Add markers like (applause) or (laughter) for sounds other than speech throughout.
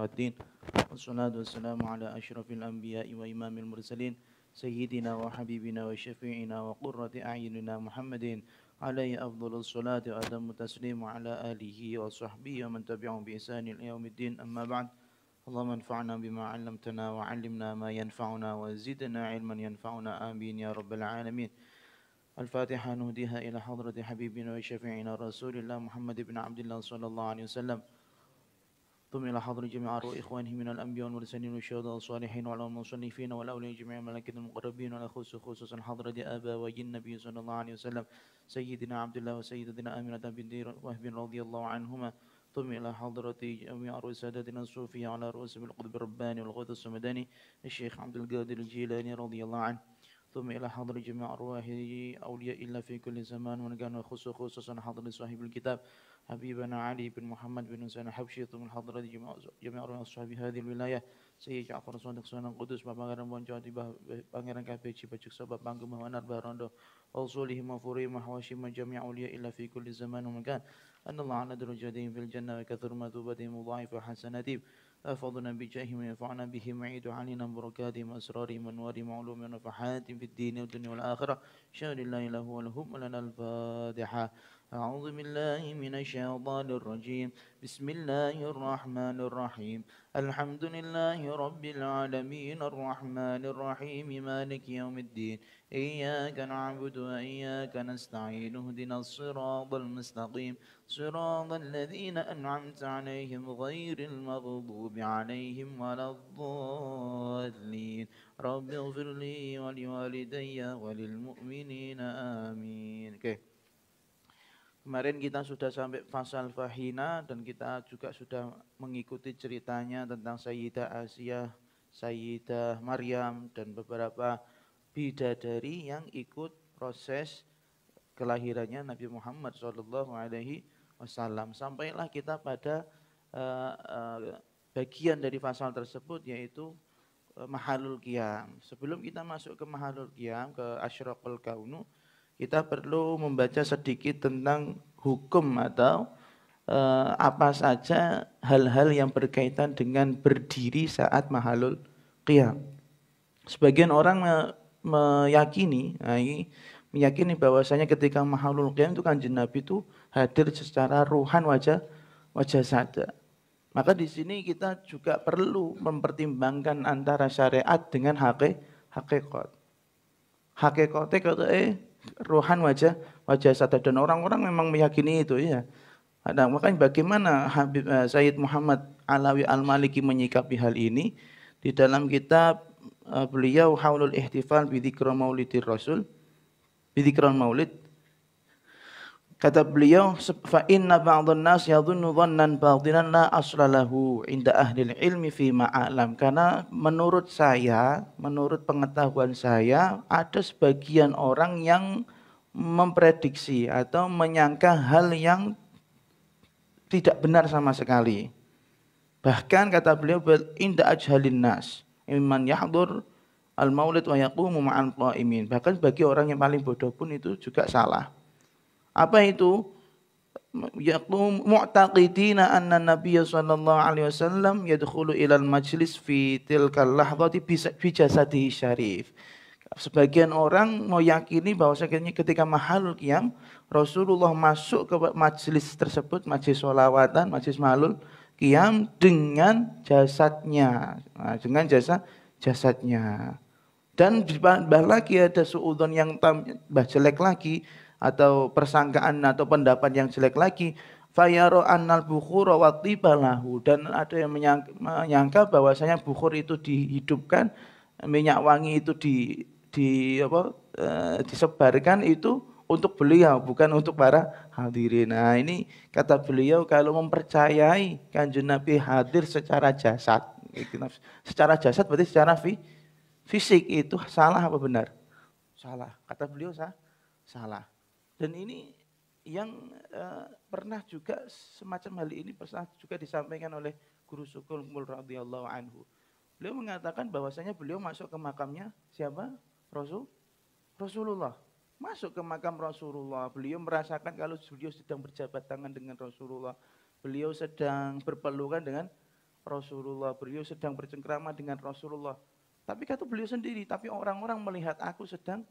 والدين والصلاة والسلام على أشرف الأنبياء وإمام المرسلين سيدنا وحبيبنا وشفيعنا وقرة أعيننا محمد عليه أفضل الصلاة وأتم التسليم على آله وصحبه ومن تبعهم بإحسان إلى يوم الدين أما بعد اللهم انفعنا بما علمتنا وعلمنا ما ينفعنا وزدنا علما ينفعنا آمين يا رب العالمين الفاتحة نهديها إلى حضرة حبيبنا وشفيعنا رسول الله محمد بن عبد الله صلى الله عليه وسلم ثم إلى حضر جميع أرواح إخوانه من الأنبياء والمرسلين والشهداء والصالحين وعلى المصنفين والأولياء جميع ملائكة المقربين وعلى خصوصا حضرة آباء وجن النبي صلى الله عليه وسلم سيدنا عبد الله وسيدتنا آمنة بنت وهب رضي الله عنهما ثم إلى حضرة جميع رؤوس سادتنا الصوفية على رؤوس القطب الرباني والغوث السمداني الشيخ عبد القادر الجيلاني رضي الله عنه ثم إلى حضر جميع أرواح أولياء الله في كل زمان ونقان وخص خصوصا حضر صاحب الكتاب حبيبنا علي بن محمد بن حسين حبشي ثم حضرة جميع أرواح أصحاب هذه الولاية سيد جعفر صادق سنة قدس Pangeran Bonjati Pangeran KPC Bajik Sabab Bangku Mahanar Barondo وصولهم وفورهم وحواشهم جميع أولياء إلا في كل زمان ومكان أن الله على درجاتهم في الجنة وكثر ما ذوبتهم وضعف وحسناتهم أفضنا فضلنا بجاه من ينفعنا به معيد علينا بركاتهم وأسرارهم وأنوارهم وعلومهم ونفحاتهم في الدين والدنيا والآخرة شهر الله له ولهم لنا الفاتحة أعوذ بالله من الشيطان الرجيم بسم الله الرحمن الرحيم الحمد لله رب العالمين الرحمن الرحيم مالك يوم الدين إياك نعبد وإياك نستعين اهدنا الصراط المستقيم صراط الذين أنعمت عليهم غير المغضوب عليهم ولا الضالين رب اغفر لي ولوالدي وللمؤمنين آمين okay. Kemarin kita sudah sampai fasal fahina dan kita juga sudah mengikuti ceritanya tentang Sayyidah Asia, Sayyidah Maryam dan beberapa bidadari yang ikut proses kelahirannya Nabi Muhammad Shallallahu Alaihi Wasallam. Sampailah kita pada uh, uh, bagian dari fasal tersebut yaitu uh, mahalul qiyam. Sebelum kita masuk ke mahalul qiyam ke asyraqul kaunu, kita perlu membaca sedikit tentang hukum atau eh, apa saja hal-hal yang berkaitan dengan berdiri saat mahalul qiyam. Sebagian orang me meyakini, nah ini, meyakini bahwasanya ketika mahalul qiyam itu kan Nabi itu hadir secara ruhan wajah wajah saja. Maka di sini kita juga perlu mempertimbangkan antara syariat dengan hakikat. Hakikatnya kata eh ruhan wajah wajah sadar dan orang-orang memang meyakini itu ya. Ada makanya bagaimana Habib uh, Said Muhammad Alawi Al Maliki menyikapi hal ini di dalam kitab uh, beliau Haulul Ihtifal bi Maulidir Rasul bi Maulid Kata beliau, fa inna ba'dhan nas yadhunnu dhannan batinan la aslalahu inda ahli ilmi fi ma'alam. Karena menurut saya, menurut pengetahuan saya, ada sebagian orang yang memprediksi atau menyangka hal yang tidak benar sama sekali. Bahkan kata beliau, inda ajhalin nas iman yahdur al maulid wa yaqumu ma'an qa'imin. Bahkan bagi orang yang paling bodoh pun itu juga salah. Apa itu? Yaqum mu'taqidina anna Nabiy sallallahu alaihi wasallam yadkhulu ila al-majlis fi tilkal lahzati fi jasadihi syarif. Sebagian orang meyakini bahwa ketika mahalul qiyam Rasulullah masuk ke majlis tersebut, majlis solawatan, majlis mahalul qiyam dengan jasadnya, nah, dengan jasa jasadnya. Dan bah lagi ada suudon yang bah jelek lagi, atau persangkaan atau pendapat yang jelek lagi fayaro annal bukhura wa tibalahu dan ada yang menyangka, menyangka bahwasanya bukhur itu dihidupkan minyak wangi itu di di apa e, disebarkan itu untuk beliau bukan untuk para hadirin. Nah, ini kata beliau kalau mempercayai Kanjeng Nabi hadir secara jasad. Secara jasad berarti secara fi, fisik itu salah apa benar? Salah. Kata beliau sah, salah. Dan ini yang uh, pernah juga semacam hal ini pernah juga disampaikan oleh Guru Sukul Mul radhiyallahu anhu. Beliau mengatakan bahwasanya beliau masuk ke makamnya siapa? Rasul Rasulullah. Masuk ke makam Rasulullah, beliau merasakan kalau beliau sedang berjabat tangan dengan Rasulullah. Beliau sedang berpelukan dengan Rasulullah, beliau sedang bercengkrama dengan Rasulullah. Tapi kata beliau sendiri, tapi orang-orang melihat aku sedang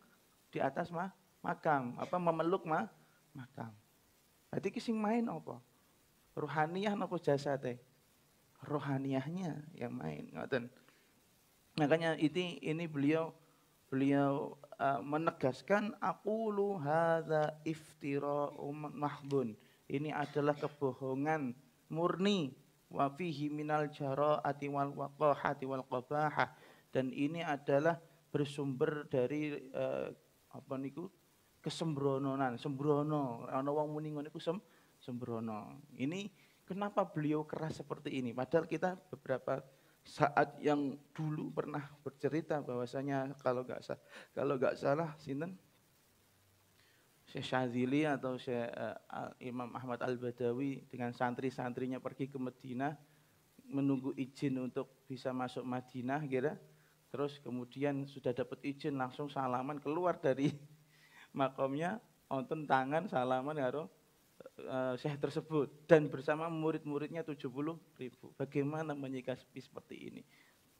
di atas mah makam, apa memeluk ma, makam. Berarti kising main apa? Rohaniah apa teh. Rohaniahnya yang main, ngoten. Makanya ini ini beliau beliau uh, menegaskan aku lu iftiro umat mahbun. Ini adalah kebohongan murni wafihi minal jaro ati wal waqahati wal qabahah dan ini adalah bersumber dari uh, apa niku kesembrononan, sembrono. Ana wong muni ngono sem, sembrono. Ini kenapa beliau keras seperti ini? Padahal kita beberapa saat yang dulu pernah bercerita bahwasanya kalau nggak salah kalau nggak salah sinten Syekh Syazili atau Syekh uh, Imam Ahmad Al-Badawi dengan santri-santrinya pergi ke Madinah menunggu izin untuk bisa masuk Madinah kira terus kemudian sudah dapat izin langsung salaman keluar dari makomnya onten tangan salaman karo sehat syekh tersebut dan bersama murid-muridnya 70 ribu. Bagaimana menyikapi seperti ini?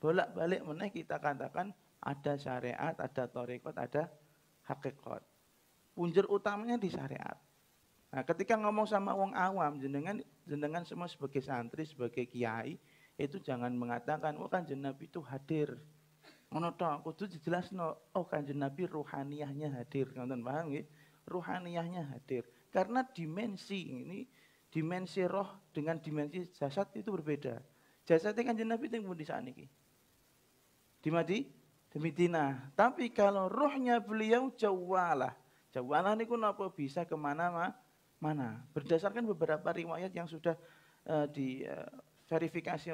Bolak-balik meneh kita katakan ada syariat, ada torekot, ada hakikat. Punjer utamanya di syariat. Nah, ketika ngomong sama wong awam, jenengan jenengan semua sebagai santri, sebagai kiai, itu jangan mengatakan, wah oh, kan jenab itu hadir ngono tok kudu dijelasno oh kanjeng Nabi ruhaniyahnya hadir ngoten paham nggih ruhaniyahnya hadir karena dimensi ini dimensi roh dengan dimensi jasad itu berbeda jasadnya kanjeng Nabi teng pundi sakniki di Madi di Medina. tapi kalau rohnya beliau jawalah jawalah niku napa bisa kemana ma mana berdasarkan beberapa riwayat yang sudah uh, di uh,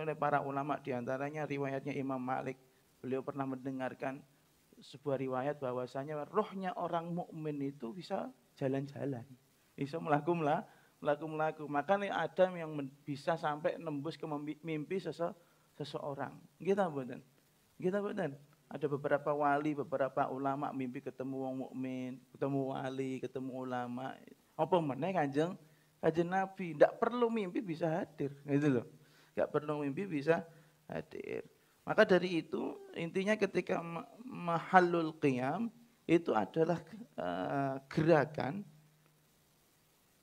oleh para ulama diantaranya riwayatnya Imam Malik beliau pernah mendengarkan sebuah riwayat bahwasanya rohnya orang mukmin itu bisa jalan-jalan, bisa melakukan lah, melakukan melaku. Makanya ada yang bisa sampai nembus ke mimpi sese seseorang. Kita betul, kita betul. Ada beberapa wali, beberapa ulama mimpi ketemu wong mukmin, ketemu wali, ketemu ulama. Apa meneh kanjeng? Kanjeng Nabi, tidak perlu mimpi bisa hadir, gitu loh. Tidak perlu mimpi bisa hadir. Maka dari itu intinya ketika mahalul qiyam itu adalah uh, gerakan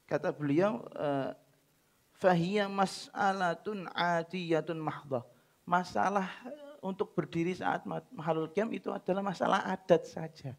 kata beliau uh, fahiya mas'alatun adiyatun mahdah. Masalah eh, untuk berdiri saat mahalul qiyam itu adalah masalah adat saja.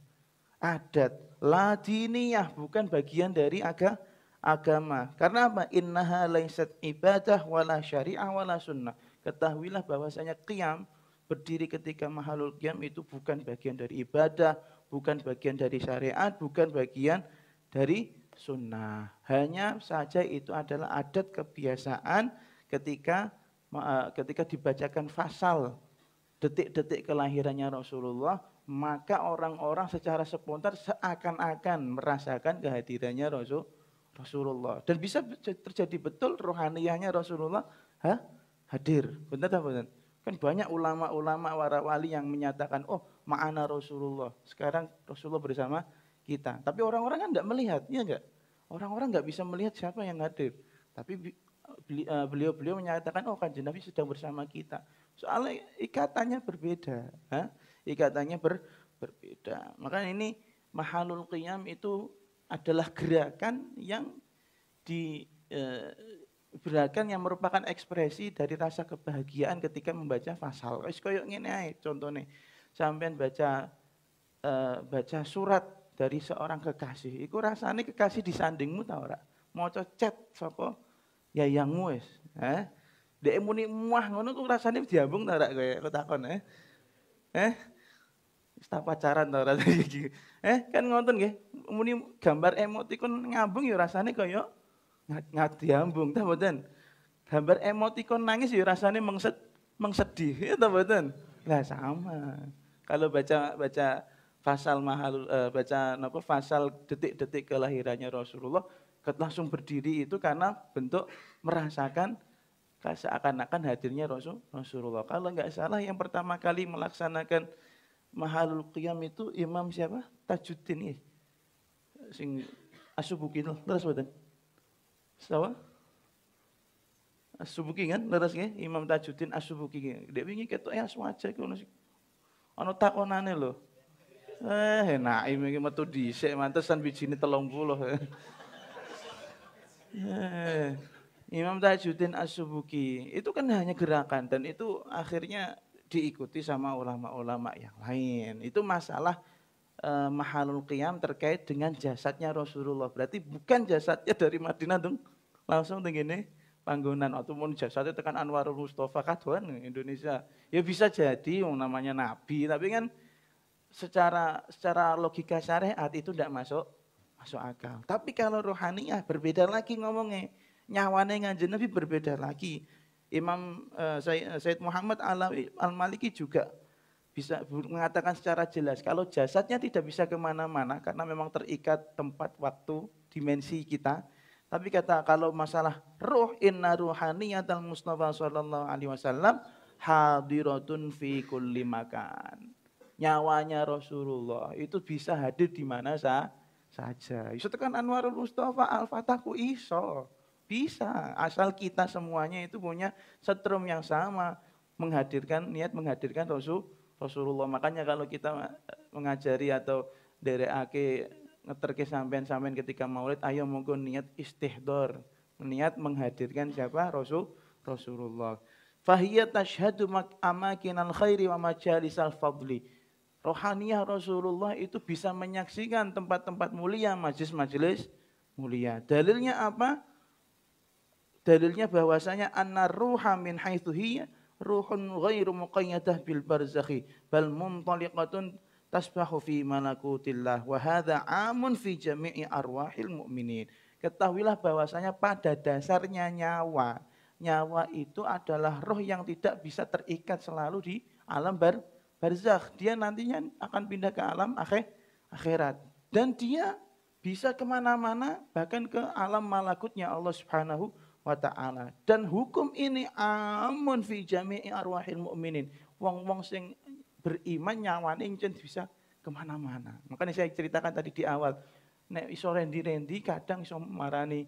Adat ladiniyah bukan bagian dari aga, agama. Karena apa? Innaha laisat ibadah wala syariah wala sunnah. Ketahuilah bahwasanya qiyam berdiri ketika mahalul qiyam itu bukan bagian dari ibadah, bukan bagian dari syariat, bukan bagian dari sunnah. Hanya saja itu adalah adat kebiasaan ketika eh, ketika dibacakan fasal detik-detik kelahirannya Rasulullah, maka orang-orang secara spontan seakan-akan merasakan kehadirannya Rasul Rasulullah. Dan bisa terjadi betul rohaniyahnya Rasulullah ha? hadir. Benar tak benar? Kan banyak ulama-ulama wara wali yang menyatakan, oh ma'ana Rasulullah. Sekarang Rasulullah bersama kita. Tapi orang-orang kan tidak melihat, ya enggak? Orang-orang nggak bisa melihat siapa yang hadir. Tapi eh, beliau-beliau menyatakan, oh kan Nabi sedang bersama kita. Soalnya ikatannya berbeda. Ha? Ikatannya ber, berbeda. Maka ini mahalul qiyam itu adalah gerakan yang di eh, gerakan yang merupakan ekspresi dari rasa kebahagiaan ketika membaca pasal. Wis koyo ngene ae contone. Sampean baca e, baca surat dari seorang kekasih, iku rasane kekasih disandingmu ta ora? Maca chat sapa yang wis, eh? Dek muni muah ngono ku rasane diambung ta ora kowe kok takon eh? Eh? Wis pacaran ta ora (laughs) Eh, kan ngonten nggih. Muni gambar emotikon ngambung ya rasane koyo ngadi ambung ta mboten. Gambar emotikon nangis ya rasanya mengset mengsedih ya, ta mboten. Lah sama. Kalau baca baca fasal mahal uh, baca apa, fasal detik-detik kelahirannya Rasulullah langsung berdiri itu karena bentuk merasakan seakan-akan hadirnya Rasul Rasulullah. Kalau nggak salah yang pertama kali melaksanakan mahalul qiyam itu imam siapa? Tajuddin ya. Sing loh, terus betul. Sawa? Asubuki kan leres nggih Imam Tajuddin As-Subuki nggih. Dek wingi ketoke eh, swaja, iku ono ono takonane lho. Eh, enak, iki metu dhisik mantesan bijine 30. (laughs) Eh, Imam Tajuddin As-Subuki itu kan hanya gerakan dan itu akhirnya diikuti sama ulama-ulama yang lain. Itu masalah Eh, mahalul qiyam terkait dengan jasadnya Rasulullah. Berarti bukan jasadnya dari Madinah dong. Langsung tenggene panggungan atau pun jasadnya tekan Anwarul Mustafa kaduan Indonesia. Ya bisa jadi yang namanya nabi, tapi kan secara secara logika syariat itu tidak masuk masuk akal. Tapi kalau rohaniah berbeda lagi ngomongnya. Nyawane ngajen Nabi berbeda lagi. Imam uh, eh, Said Muhammad Al-Maliki juga bisa mengatakan secara jelas kalau jasadnya tidak bisa kemana-mana karena memang terikat tempat, waktu, dimensi kita. Tapi kata kalau masalah roh inna ruhaniyatal Mustafa sallallahu alaihi wasallam hadiratun fi kulli makan. Nyawanya Rasulullah itu bisa hadir di mana sa saja. itu tekan Anwarul Mustafa al fataku iso. Bisa asal kita semuanya itu punya setrum yang sama menghadirkan niat menghadirkan Rasul Rasulullah. Makanya kalau kita mengajari atau dari ake ngeterke sampean-sampean ketika maulid, ayo monggo niat istihdor, niat menghadirkan siapa? Rasul Rasulullah. Fahiyat tashhadu amakin al khairi wa majalis al fadli. rohaniyah Rasulullah itu bisa menyaksikan tempat-tempat mulia, majlis-majlis mulia. Dalilnya apa? Dalilnya bahwasanya anna ruha min haitsu hiya ruhun ghairu muqayyadah bil barzakhi bal muntaliqatun tasbahu fi malakutillah wa hadza amun fi jami'i arwahil mu'minin. Ketahuilah bahwasanya pada dasarnya nyawa, nyawa itu adalah roh yang tidak bisa terikat selalu di alam bar barzakh. Dia nantinya akan pindah ke alam akhir akhirat dan dia bisa kemana-mana bahkan ke alam malakutnya Allah Subhanahu wa taala. Dan hukum ini amun fi jami'i arwahil mu'minin. Wong-wong sing beriman nyawane njen bisa kemana-mana. Makanya saya ceritakan tadi di awal. Nek iso rendi-rendi kadang iso marani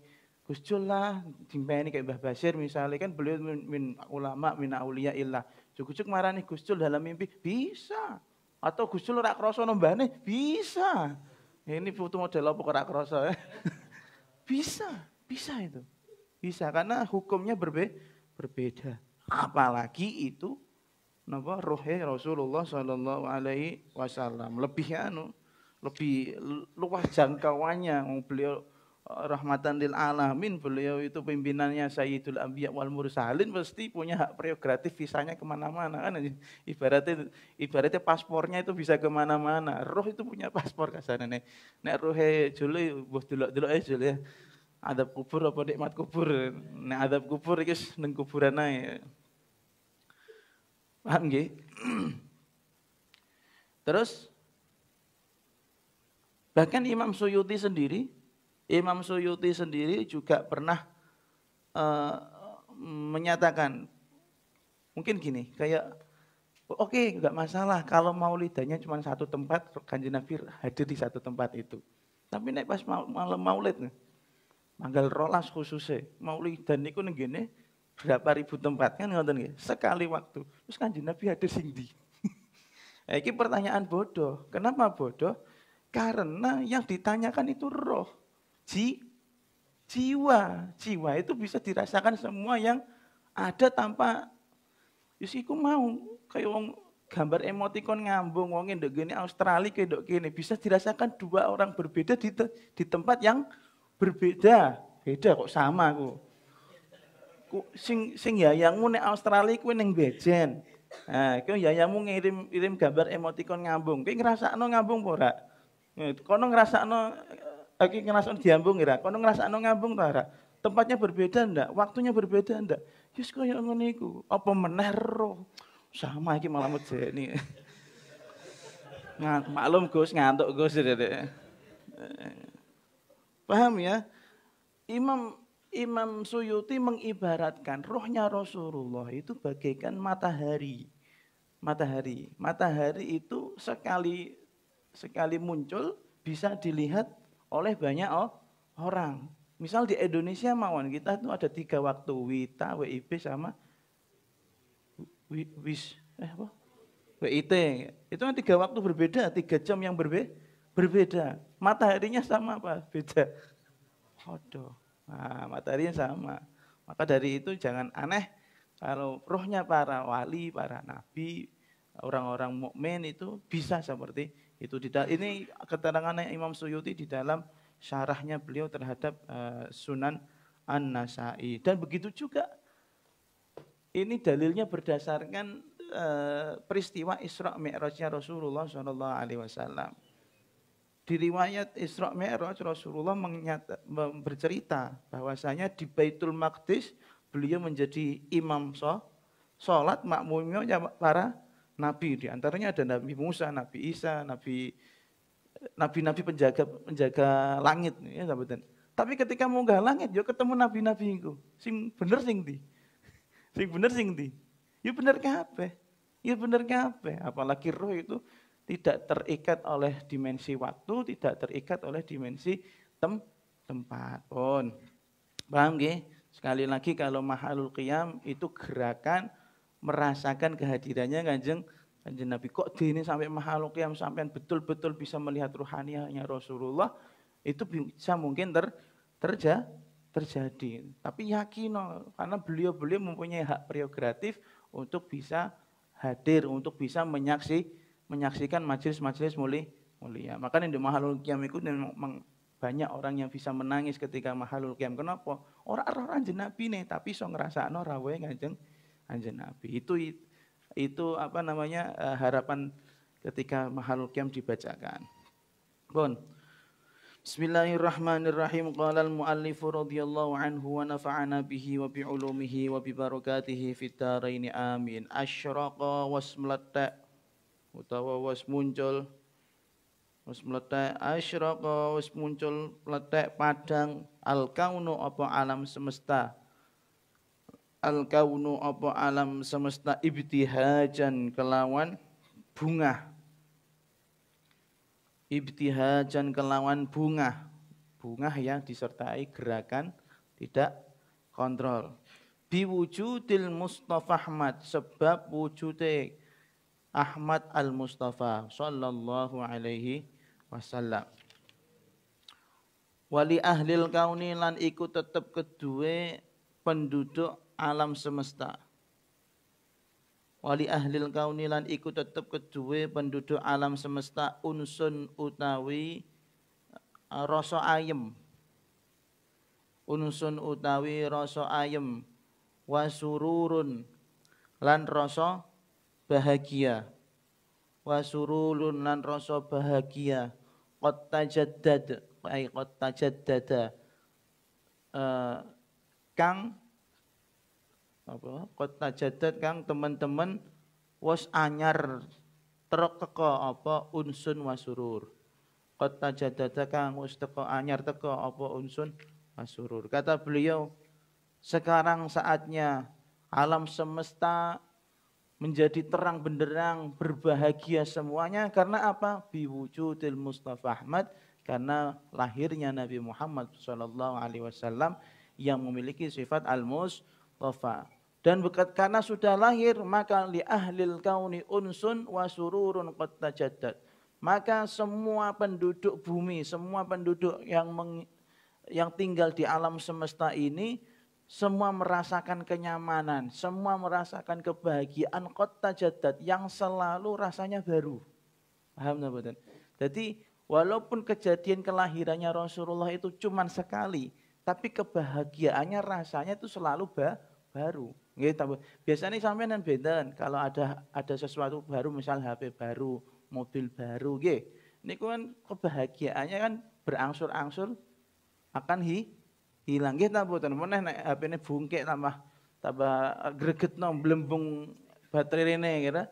Gus lah, dimpeni kayak Mbah Basir misalnya kan beliau min, min ulama min aulia illah. Cukup-cukup marani Gus dalam mimpi bisa. Atau Gus Jul ora krasa bisa. Ini foto model apa kok ora krasa ya? (laughs) bisa, bisa itu. Bisa karena hukumnya berbe berbeda. Apalagi itu napa Rohe Rasulullah sallallahu alaihi wasallam lebih anu lebih luas jangkauannya beliau eh, rahmatan lil alamin beliau itu pimpinannya Sayyidul Anbiya wal Mursalin pasti punya hak prerogatif visanya kemana-mana kan ibaratnya ibaratnya paspornya itu bisa kemana-mana roh itu punya paspor kasarnya nek nek rohe jule buh delok delok ya Adab kubur apa nikmat kubur? Nek adab kubur iki neng kuburan ae. Paham nggih? (clears throat) Terus bahkan Imam Suyuti sendiri, Imam Suyuti sendiri juga pernah uh, menyatakan mungkin gini, kayak oke okay, nggak masalah kalau mau lidahnya cuma satu tempat kanjeng Nabi hadir di satu tempat itu. Tapi naik pas malam maulid nih Manggal rolas khususnya. Maulidan niku ikut ngegini, berapa ribu tempat kan ngoten nggih. Sekali waktu. Terus Kanjeng Nabi hadir sindi Ini ini pertanyaan bodoh. Kenapa bodoh? Karena yang ditanyakan itu roh. Ji, jiwa. Jiwa itu bisa dirasakan semua yang ada tanpa Yusiku mau kayak wong gambar emotikon ngambung wongin dok gini Australia kayak gini bisa dirasakan dua orang berbeda di, te, di tempat yang berbeda beda kok sama aku ku sing sing yayangmu nek Australia kuwi ning Bejen nah kuwi yayangmu ngirim ngirim gambar emoticon ngambung kuwi ngrasakno ngambung apa ora kono ngrasakno eh, iki ngrasakno diambung ora kono ngrasakno ngambung ta ora tempatnya berbeda ndak waktunya berbeda ndak Yus kaya ngene iku. Apa menero sama Sama iki malah medeni. (laughs) Nah, maklum Gus ngantuk Gus Dedek. Paham ya? Imam Imam Suyuti mengibaratkan rohnya Rasulullah itu bagaikan matahari. Matahari. Matahari itu sekali sekali muncul bisa dilihat oleh banyak orang. Misal di Indonesia mawon kita itu ada tiga waktu Wita, WIB sama Wis eh apa? WIT. Itu kan tiga waktu berbeda, tiga jam yang berbeda berbeda. Mataharinya sama apa? Beda. Hodoh. Nah, mataharinya sama. Maka dari itu jangan aneh kalau rohnya para wali, para nabi, orang-orang mukmin itu bisa seperti itu. Ini keterangannya Imam Suyuti di dalam syarahnya beliau terhadap eh, Sunan An-Nasai. Dan begitu juga ini dalilnya berdasarkan eh, peristiwa Isra Mi'rajnya Rasulullah saw di riwayat Isra Mi'raj Rasulullah menyata, bercerita bahwasanya di Baitul Maqdis beliau menjadi imam sholat, sholat makmumnya ya para nabi. Di antaranya ada Nabi Musa, Nabi Isa, Nabi nabi-nabi penjaga penjaga langit ya sahabatan. Tapi ketika mau munggah langit yo ya ketemu nabi-nabi itu. Sing bener sing di. Sing bener sing di. Yo ya bener kabeh. Yo bener kabeh. Apalagi roh itu tidak terikat oleh dimensi waktu, tidak terikat oleh dimensi tem tempat. Pun. Paham gak? Sekali lagi kalau mahalul qiyam itu gerakan merasakan kehadirannya kanjeng kanjeng Nabi. Kok di ini sampai mahalul qiyam sampai betul-betul bisa melihat ruhaniahnya Rasulullah itu bisa mungkin ter terja terjadi. Tapi yakin karena beliau-beliau mempunyai hak prerogatif untuk bisa hadir, untuk bisa menyaksikan menyaksikan majelis-majelis muli, mulia. Maka di mahalul kiam itu memang banyak orang yang bisa menangis ketika mahalul kiam Kenapa? Orang orang anjen nabi nih, tapi so ngerasa no rawe ngajeng anjen nabi. Itu itu apa namanya eh, harapan ketika mahalul kiam dibacakan. Bon. Bismillahirrahmanirrahim. Qala al-muallif radhiyallahu anhu wa nafa'ana bihi wa bi wa bi barakatihi ini. amin. Asyraqa wasmlatta utawa wis muncul wis meletek asyraqa wis muncul meletek padang al kaunu apa alam semesta al kaunu apa alam semesta ibtihajan kelawan bunga ibtihajan kelawan bunga bunga yang disertai gerakan tidak kontrol biwujudil Mustafa Ahmad sebab wujude Ahmad al-Mustafa sallallahu alaihi wasallam. Wali ahlil kauni lan iku tetep kedue penduduk alam semesta. Wali ahlil kauni lan iku tetep kedue penduduk alam semesta unsun utawi eh, rasa ayem. Unsun utawi rasa ayem wasururun lan rasa bahagia wa surulun lan rasa bahagia qad tajaddad ai qad tajaddada eh, kang apa qad tajaddad kang teman-teman was anyar terok teko apa unsun wasurur qad tajaddada kang was teko anyar teko apa unsun wasurur kata beliau sekarang saatnya alam semesta menjadi terang benderang berbahagia semuanya karena apa biwujudil Mustafa Ahmad karena lahirnya Nabi Muhammad SAW Alaihi Wasallam yang memiliki sifat al-mustafa dan bekat karena sudah lahir maka li ahlil kauni unsun wa sururun qad tajaddad maka semua penduduk bumi semua penduduk yang meng, yang tinggal di alam semesta ini semua merasakan kenyamanan, semua merasakan kebahagiaan kota jadat yang selalu rasanya baru. Paham betul. Jadi walaupun kejadian kelahirannya Rasulullah itu cuma sekali, tapi kebahagiaannya rasanya itu selalu ba baru. Gitu. Biasanya sampai dan kan. kalau ada ada sesuatu baru, misal HP baru, mobil baru, gitu. Ini kan kebahagiaannya kan berangsur-angsur akan hi hilang nggih tak mboten meneh hp ini bungkek tambah tambah gregetno blembung baterai rene kira.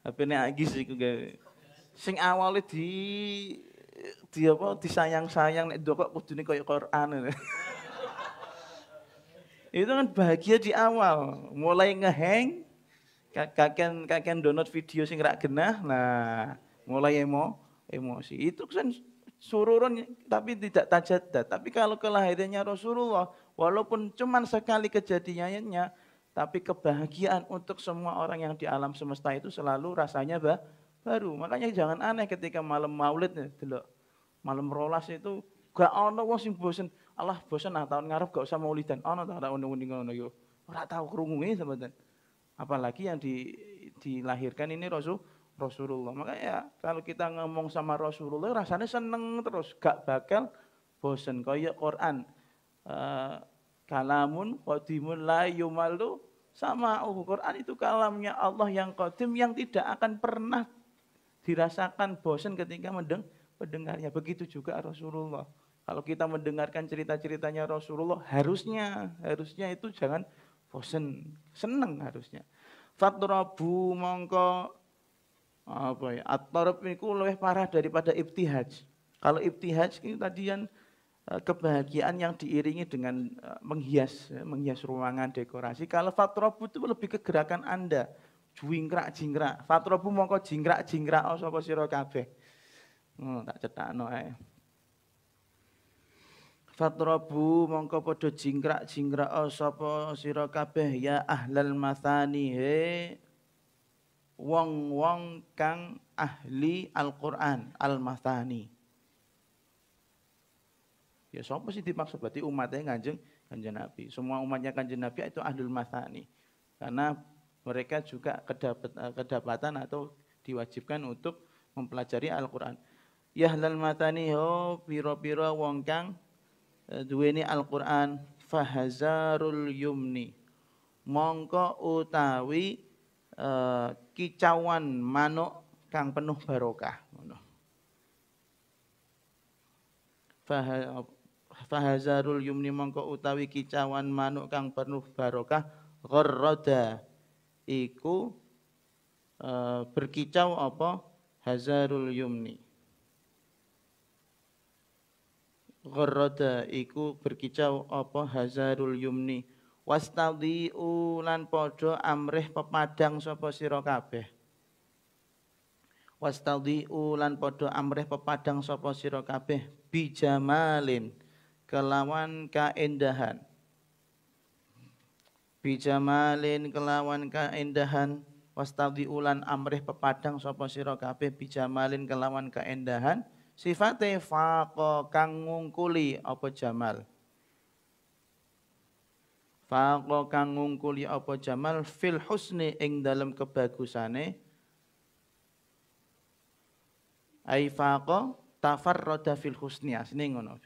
hp ini agis iku Sing awalnya di di apa disayang-sayang nek ndok kok kudune koyo Quran. (laughs) itu kan bahagia di awal, mulai ngeheng, kakek kakek download video sing rak genah, nah mulai emo emosi. Itu kan sururun tapi tidak tajadah. Tapi kalau kelahirannya Rasulullah, walaupun cuman sekali kejadiannya, tapi kebahagiaan untuk semua orang yang di alam semesta itu selalu rasanya bah, baru. Makanya jangan aneh ketika malam maulid, delok malam rolas itu gak ono wong sing bosen. Allah bosan ah tahun ngarep gak usah maulidan. Ono ta ora uning-uning ngono yo. Ora tau krungu sampeyan. Apalagi yang di, dilahirkan ini Rasul Rasulullah. Makanya ya, kalau kita ngomong sama Rasulullah rasanya seneng terus, gak bakal bosen. Kaya Quran, uh, kalamun qadimun la yumalu sama uh, Quran itu kalamnya Allah yang qadim yang tidak akan pernah dirasakan bosen ketika mendeng mendengarnya. Begitu juga Rasulullah. Kalau kita mendengarkan cerita-ceritanya Rasulullah, harusnya harusnya itu jangan bosen, seneng harusnya. Fatrabu mongko apa ya at-tarab niku luwih parah daripada ibtihaj. Kalau ibtihaj tadi tadian eh, kebahagiaan yang diiringi dengan eh, menghias ya, menghias ruangan dekorasi kalau fatrobu itu lebih ke gerakan anda jingkrak jingkrak fatrobu mongko jingkrak jingkrak oh sapa sira kabeh hmm, tak cetakno ae fatrobu mongko padha jingkrak jingkrak oh sapa sira kabeh ya ahlal masani he wong-wong kang ahli Al-Qur'an, al mathani Ya sapa sih dimaksud berarti umatnya Kanjeng Kanjeng Nabi. Semua umatnya Kanjeng Nabi itu ahlul masani. Karena mereka juga kedapat, eh, kedapatan atau diwajibkan untuk mempelajari Al-Qur'an. Yahlal ya, matani ho piro-piro wong kang eh, duweni Al-Qur'an fahazarul yumni. Mongko utawi Eh, kicauan manuk kang penuh barokah fahazarul yumni mongko utawi kicauan manuk kang penuh barokah gharrada iku e, berkicau apa hazarul yumni gharrada iku berkicau apa hazarul yumni wastadhi'u lan podo amrih pepadang sapa sira kabeh wastadhi'u lan podo amrih pepadang sopo siro kabeh bijamalin kelawan kaendahan bijamalin kelawan kaendahan wastadhi'u ulan amrih pepadang sopo siro kabeh bijamalin kelawan kaendahan sifate faqa kang ngungkuli apa jamal Faqo kang ngungkuli apa Jamal fil husni ing dalam kebagusane ai faqo roda fil husni asline ngono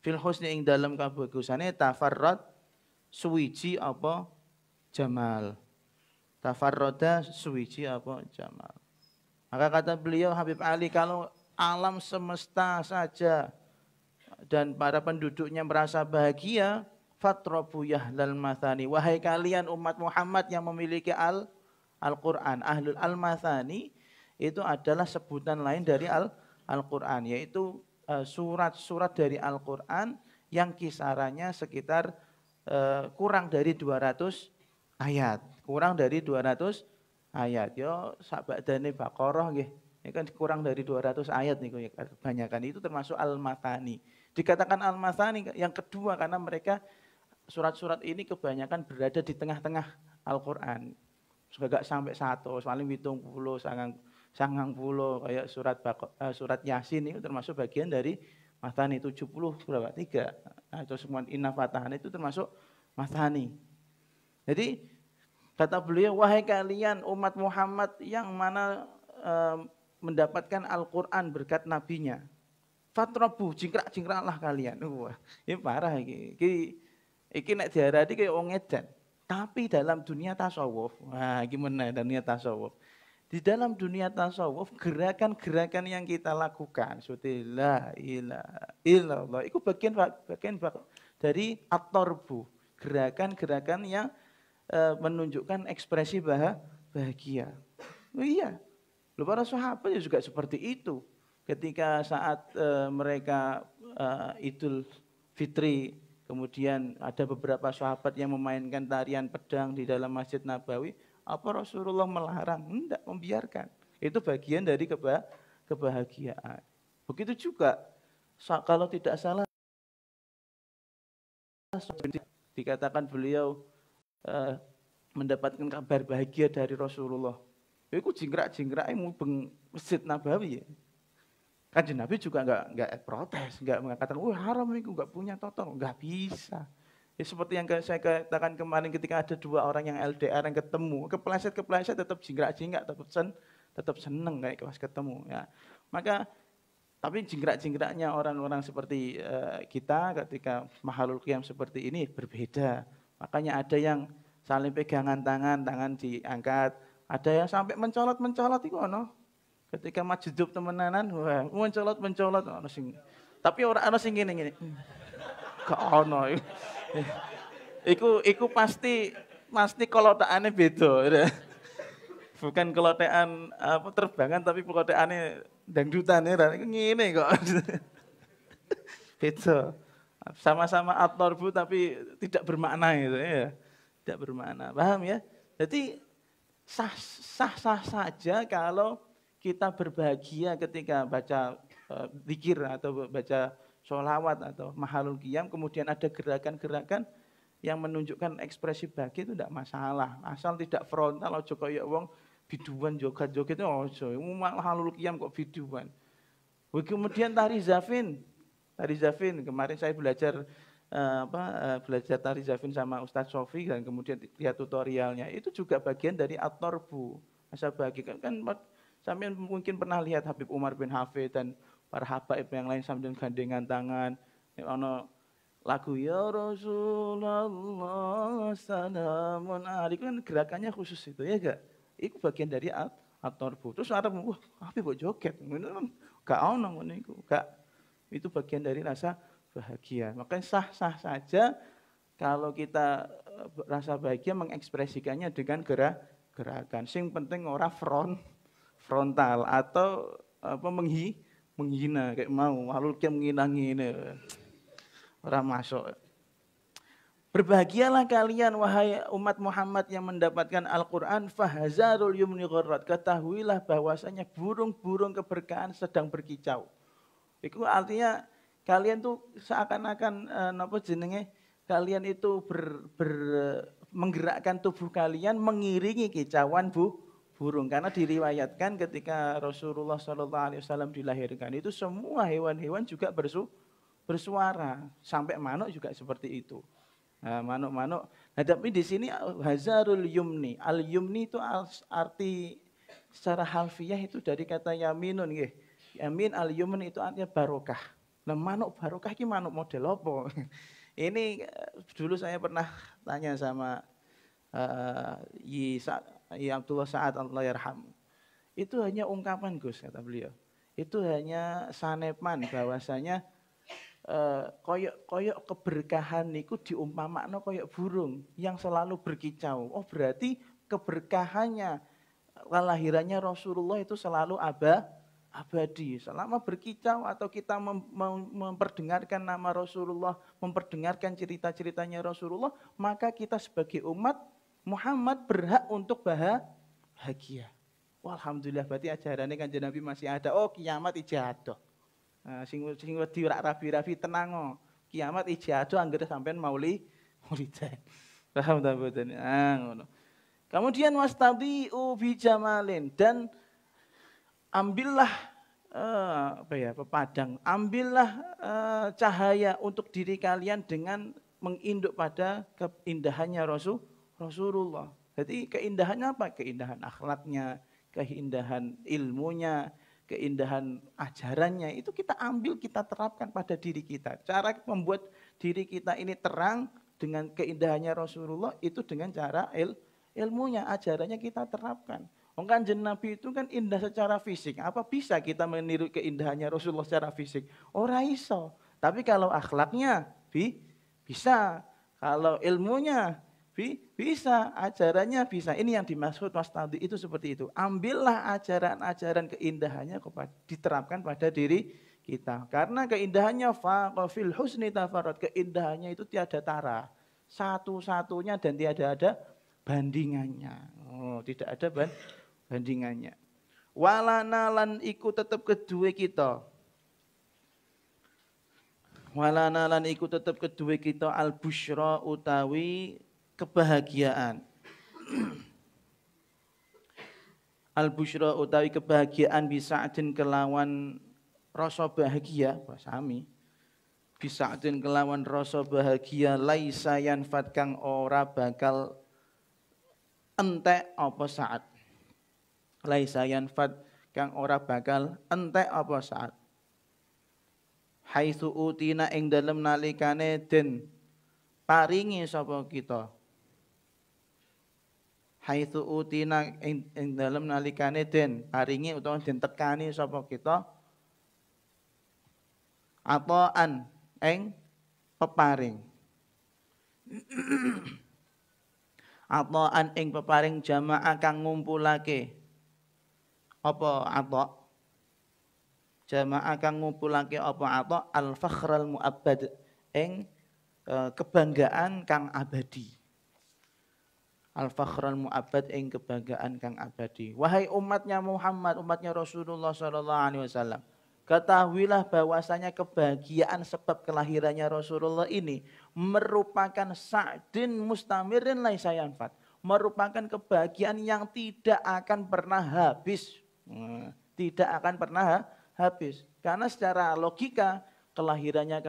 fil husni ing dalam kebagusane tafarrad suwiji apa Jamal roda suwiji apa Jamal maka kata beliau Habib Ali kalau alam semesta saja dan para penduduknya merasa bahagia fatrabu yahlal mathani. Wahai kalian umat Muhammad yang memiliki al Al-Quran. Ahlul al-mathani itu adalah sebutan lain dari al Al-Quran. Yaitu e, surat-surat dari Al-Quran yang kisarannya sekitar uh, kurang dari 200 ayat. Kurang dari 200 ayat. Yo sahabat dani bakoroh Ini kan kurang dari 200 ayat nih ya, kebanyakan itu termasuk al mathani Dikatakan al mathani yang kedua karena mereka surat-surat ini kebanyakan berada di tengah-tengah Al-Quran. Sebagai sampai satu, paling hitung puluh, sangang, sangang puluh, kayak surat bako, uh, eh, surat Yasin itu termasuk bagian dari Matani 70 berapa? Tiga. Nah, itu semua inna fatahani itu termasuk Matani. Jadi kata beliau, wahai kalian umat Muhammad yang mana uh, mendapatkan Al-Quran berkat nabinya. Fatrobu, jingkrak-jingkraklah kalian. Wah, ini parah. Ini, ini Iki nek diarani kayak wong edan. Tapi dalam dunia tasawuf, nah gimana dunia tasawuf? Di dalam dunia tasawuf, gerakan-gerakan yang kita lakukan, seperti la ilaha illallah, itu bagian bagian dari atorbu, gerakan-gerakan yang e, menunjukkan ekspresi bahagia. Oh, iya, lu para sahabat ya juga seperti itu. Ketika saat e, mereka e, Idul Fitri Kemudian ada beberapa sahabat yang memainkan tarian pedang di dalam Masjid Nabawi. Apa Rasulullah melarang? Tidak, membiarkan. Itu bagian dari keba kebahagiaan. Begitu juga kalau tidak salah dikatakan beliau eh, mendapatkan kabar bahagia dari Rasulullah. Iku jingkrak jingkrak eh, mubeng Masjid Nabawi ya kan Nabi juga nggak nggak protes, nggak mengatakan, wah haram itu nggak punya toto nggak bisa. Ya, seperti yang saya katakan kemarin ketika ada dua orang yang LDR yang ketemu, kepleset-kepleset tetap jingkrak-jingkrak, tetap sen, tetap seneng kayak pas ketemu. Ya. Maka tapi jingkrak-jingkraknya orang-orang seperti uh, kita ketika mahalul qiyam seperti ini berbeda. Makanya ada yang saling pegangan tangan, tangan diangkat, ada yang sampai mencolot-mencolot itu no Ketika majudup temenanan, wah, mencolot mencolot ono sing. Tapi orang ono sing gini gini. Gak ono. Iku iku pasti pasti aneh beda. Bukan kalau kelotean apa terbangan tapi aneh dangdutan ya. ini ngene kok. beda. Sama-sama atorbu tapi tidak bermakna gitu ya. Tidak bermakna. Paham ya? Jadi sah sah sah saja kalau kita berbahagia ketika baca eh, zikir uh, atau baca sholawat atau mahalul qiyam, kemudian ada gerakan-gerakan yang menunjukkan ekspresi bahagia itu tidak masalah. Asal tidak frontal, ojo kaya wong biduan joget-joget ojo. Mahalul qiyam kok biduan. Kemudian tari zafin. Tari zafin, kemarin saya belajar uh, apa eh, belajar tari zafin sama Ustadz Sofi dan kemudian lihat tutorialnya. Itu juga bagian dari atorbu. Asal Masa bahagia kan, kan Sampai mungkin pernah lihat Habib Umar bin Hafid dan para habaib yang lain sambil gandengan tangan. Ono lagu ya Rasulullah salamun Itu kan gerakannya khusus itu ya gak? Itu bagian dari at atorbu. Terus Arab wah Habib kok joget? Kan gak ada gak itu bagian dari rasa bahagia. Makanya sah-sah saja kalau kita eh, rasa bahagia mengekspresikannya dengan gerak gerakan. Sing penting orang front frontal atau apa menghi menghina kayak mau halul kayak menghina ini orang masuk Berbahagialah kalian wahai umat Muhammad yang mendapatkan Al-Quran. Fahazarul yumni ghorrat Ketahuilah bahwasanya burung-burung keberkahan sedang berkicau. Itu artinya kalian tuh seakan-akan eh, apa jenenge kalian itu ber, ber, menggerakkan tubuh kalian mengiringi kicauan bu burung karena diriwayatkan ketika Rasulullah Shallallahu Alaihi Wasallam dilahirkan itu semua hewan-hewan juga bersu bersuara sampai manuk juga seperti itu nah, manuk-manuk nah, tapi di sini hazarul yumni al yumni itu arti secara halfiah itu dari kata yaminun ya. yamin al yumni itu artinya barokah nah manuk barokah ini manuk model apa (laughs) ini eh, dulu saya pernah tanya sama uh, eh, Yisa ya Abdullah Sa'ad Allah yarham. Itu hanya ungkapan Gus kata beliau. Itu hanya sanepan bahwasanya eh, koyok koyok keberkahan niku diumpamakno koyok burung yang selalu berkicau. Oh berarti keberkahannya kelahirannya Rasulullah itu selalu aba abadi. Selama berkicau atau kita mem, mem, memperdengarkan nama Rasulullah, memperdengarkan cerita-ceritanya Rasulullah, maka kita sebagai umat Muhammad berhak untuk bahagia. Alhamdulillah berarti ajarannya kan Nabi masih ada. Oh kiamat ijado. Nah, sing sing wedi ora rabi-rabi tenang oh. Kiamat ijado anggere sampean mauli mauliden. Paham ta mboten? Ah ngono. Kemudian wastadiu bi jamalin dan ambillah uh, apa ya pepadang, ambillah uh, cahaya untuk diri kalian dengan menginduk pada keindahannya Rasul Rasulullah. Jadi keindahannya apa? Keindahan akhlaknya, keindahan ilmunya, keindahan ajarannya itu kita ambil, kita terapkan pada diri kita. Cara membuat diri kita ini terang dengan keindahannya Rasulullah itu dengan cara il, ilmunya, ajarannya kita terapkan. Mungkin oh, kan Nabi itu kan indah secara fisik. Apa bisa kita meniru keindahannya Rasulullah secara fisik? Orang oh, iso. Tapi kalau akhlaknya bi, bisa. Kalau ilmunya bisa, ajarannya bisa. Ini yang dimaksud Mas Tadi itu seperti itu. Ambillah ajaran-ajaran keindahannya kepada, diterapkan pada diri kita. Karena keindahannya faqafil husni tafarot. Keindahannya itu tiada tara. Satu-satunya dan tiada ada bandingannya. Oh, tidak ada ban bandingannya. Walana lan iku tetap kedua kita. Walana lan iku tetap kedua kita al bushra utawi kebahagiaan. (clears throat) Al-Bushra utawi kebahagiaan bisa adin kelawan rasa bahagia, sami. Bisa adin kelawan rasa bahagia, laisa yanfat kang ora bakal entek apa saat. Laisa yanfat kang ora bakal entek apa saat. Haitsu utina ing dalem nalikane den paringi sapa kita haitsu utina ing, ing dalem nalikane den paringi utawa den tekani sapa kita ataan ing peparing ataan (clears throat) ing peparing jamaah kang ngumpulake apa ata jamaah kang ngumpulake apa ata al fakhral mu'abad ing eh, kebanggaan kang abadi al fakhrul mu'abbad ing kebanggaan kang abadi. Wahai umatnya Muhammad, umatnya Rasulullah sallallahu alaihi wasallam. Ketahuilah bahwasanya kebahagiaan sebab kelahirannya Rasulullah ini merupakan sa'din mustamirin laisa yanfat. Merupakan kebahagiaan yang tidak akan pernah habis. Hmm, tidak akan pernah habis. Karena secara logika kelahirannya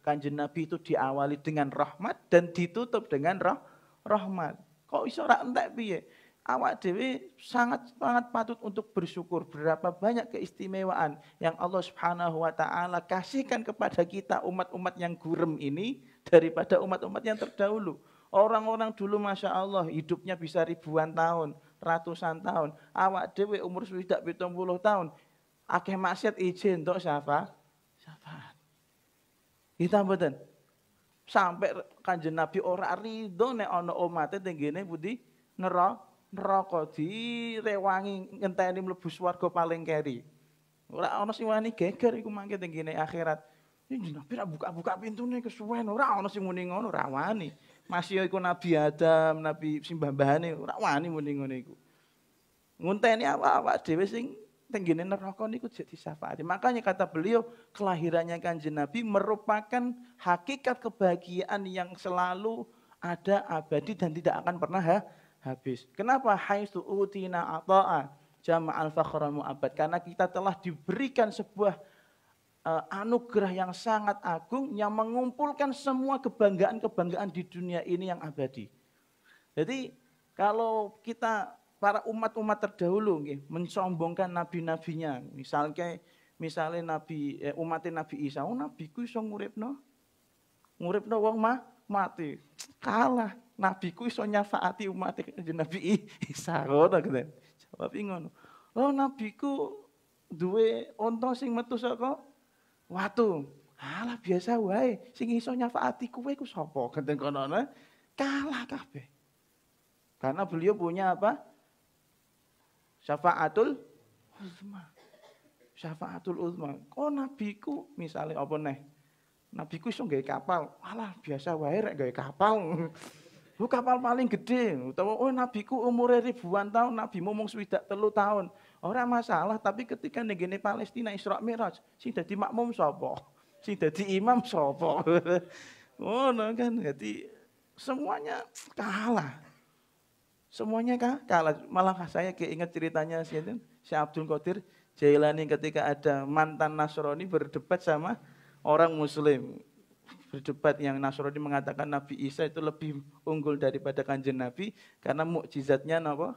kanjeng Nabi itu diawali dengan rahmat dan ditutup dengan rah rahmat. Kok iso ora entek piye? Awak dewi sangat sangat patut untuk bersyukur berapa banyak keistimewaan yang Allah Subhanahu wa taala kasihkan kepada kita umat-umat yang gurem ini daripada umat-umat yang terdahulu. Orang-orang dulu Masya Allah hidupnya bisa ribuan tahun, ratusan tahun. Awak dewi umur sudah pitung puluh tahun. Akeh maksiat izin untuk siapa? Siapa? Kita gitu, betul sampai kanjeng Nabi ora ridho nek ana omate tenggene pundi neraka direwangi ngenteni mlebu swarga paling keri. Ora ana sing wani geger iku mangke tenggene akhirat. Ini Nabi ra buka-buka pintune kesuwen ora ana sing muni ngono ora wani. Masih iku Nabi Adam, Nabi simbah-mbahane ora wani muni ngono iku. Ngunteni apa-apa dhewe sing tenggine neraka niku jadi syafaat. Makanya kata beliau kelahirannya kanjeng Nabi merupakan hakikat kebahagiaan yang selalu ada abadi dan tidak akan pernah ha, habis. Kenapa haitsu utina ata'a jama'al fakhra mu'abbad? Karena kita telah diberikan sebuah uh, anugerah yang sangat agung yang mengumpulkan semua kebanggaan-kebanggaan di dunia ini yang abadi. Jadi kalau kita para umat-umat terdahulu nggih, mensombongkan nabi-nabinya. Misalnya misalnya nabi eh, umat Nabi Isa, oh nabiku iso nguripno. Nguripno wong mah mati. Kalah, ku iso nyafaati umat Nabi Isa (laughs) ngono gitu. Jawab ngono. Oh ku duwe onto sing metu saka watu. Alah biasa wae, sing iso nyafaati kuwe ku sapa? Gendeng kono nah. kalah kabeh. Karena beliau punya apa? Syafaatul uzma. Syafaatul uzma. Kok nabiku misalnya apa nih? Nabiku iso gawe kapal. Alah biasa wae rek gawe kapal. (laughs) Lu kapal paling gede. Utawa oh nabiku umure ribuan tahun, nabi mung swidak telu tahun. Ora masalah, tapi ketika ning Palestina Isra Mi'raj, sing dadi makmum sapa? (laughs) Sing dadi imam sapa? (laughs) oh, no kan semuanya kalah. Semuanya kah? kalah. Malah saya keinget ceritanya si, si Abdul Qadir Jailani ketika ada mantan Nasrani berdebat sama orang muslim. Berdebat yang Nasrani mengatakan Nabi Isa itu lebih unggul daripada kanjeng Nabi karena mukjizatnya apa?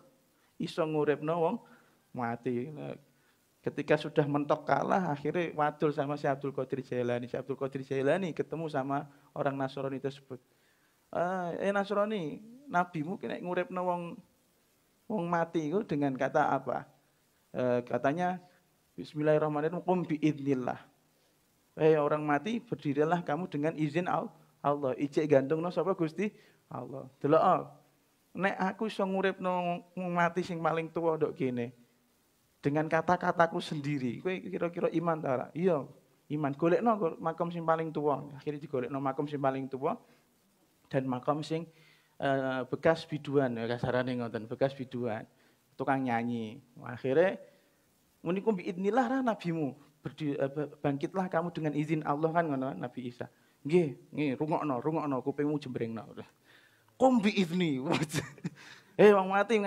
Isa nguripno wong mati. Ketika sudah mentok kalah, akhirnya wadul sama si Abdul Qadir Jailani. Si Abdul Qadir Jailani ketemu sama orang Nasrani tersebut. Ah, eh nasroni, Nasrani, nabimu kena nguripno wong wong mati itu dengan kata apa? E, katanya bismillahirrahmanirrahim qum Eh orang mati berdirilah kamu dengan izin Allah. Ijek gantungno sapa Gusti Allah. Delok oh, nek aku iso nguripno mati sing paling tua ndok kene. Dengan kata-kataku sendiri. Kowe kira-kira iman ta Iya, iman. Golekno makam sing paling tua. Akhirnya digolekno makam sing paling tua dan makam sing uh, bekas biduan ya, kasarane ngoten bekas biduan tukang nyanyi akhirnya bi biidnillah lah nabimu Berdi, eh, bangkitlah kamu dengan izin Allah kan ngono Nabi Isa nggih nggih rungokno rungokno kupingmu jembrengno kom biidni (laughs) eh wong mati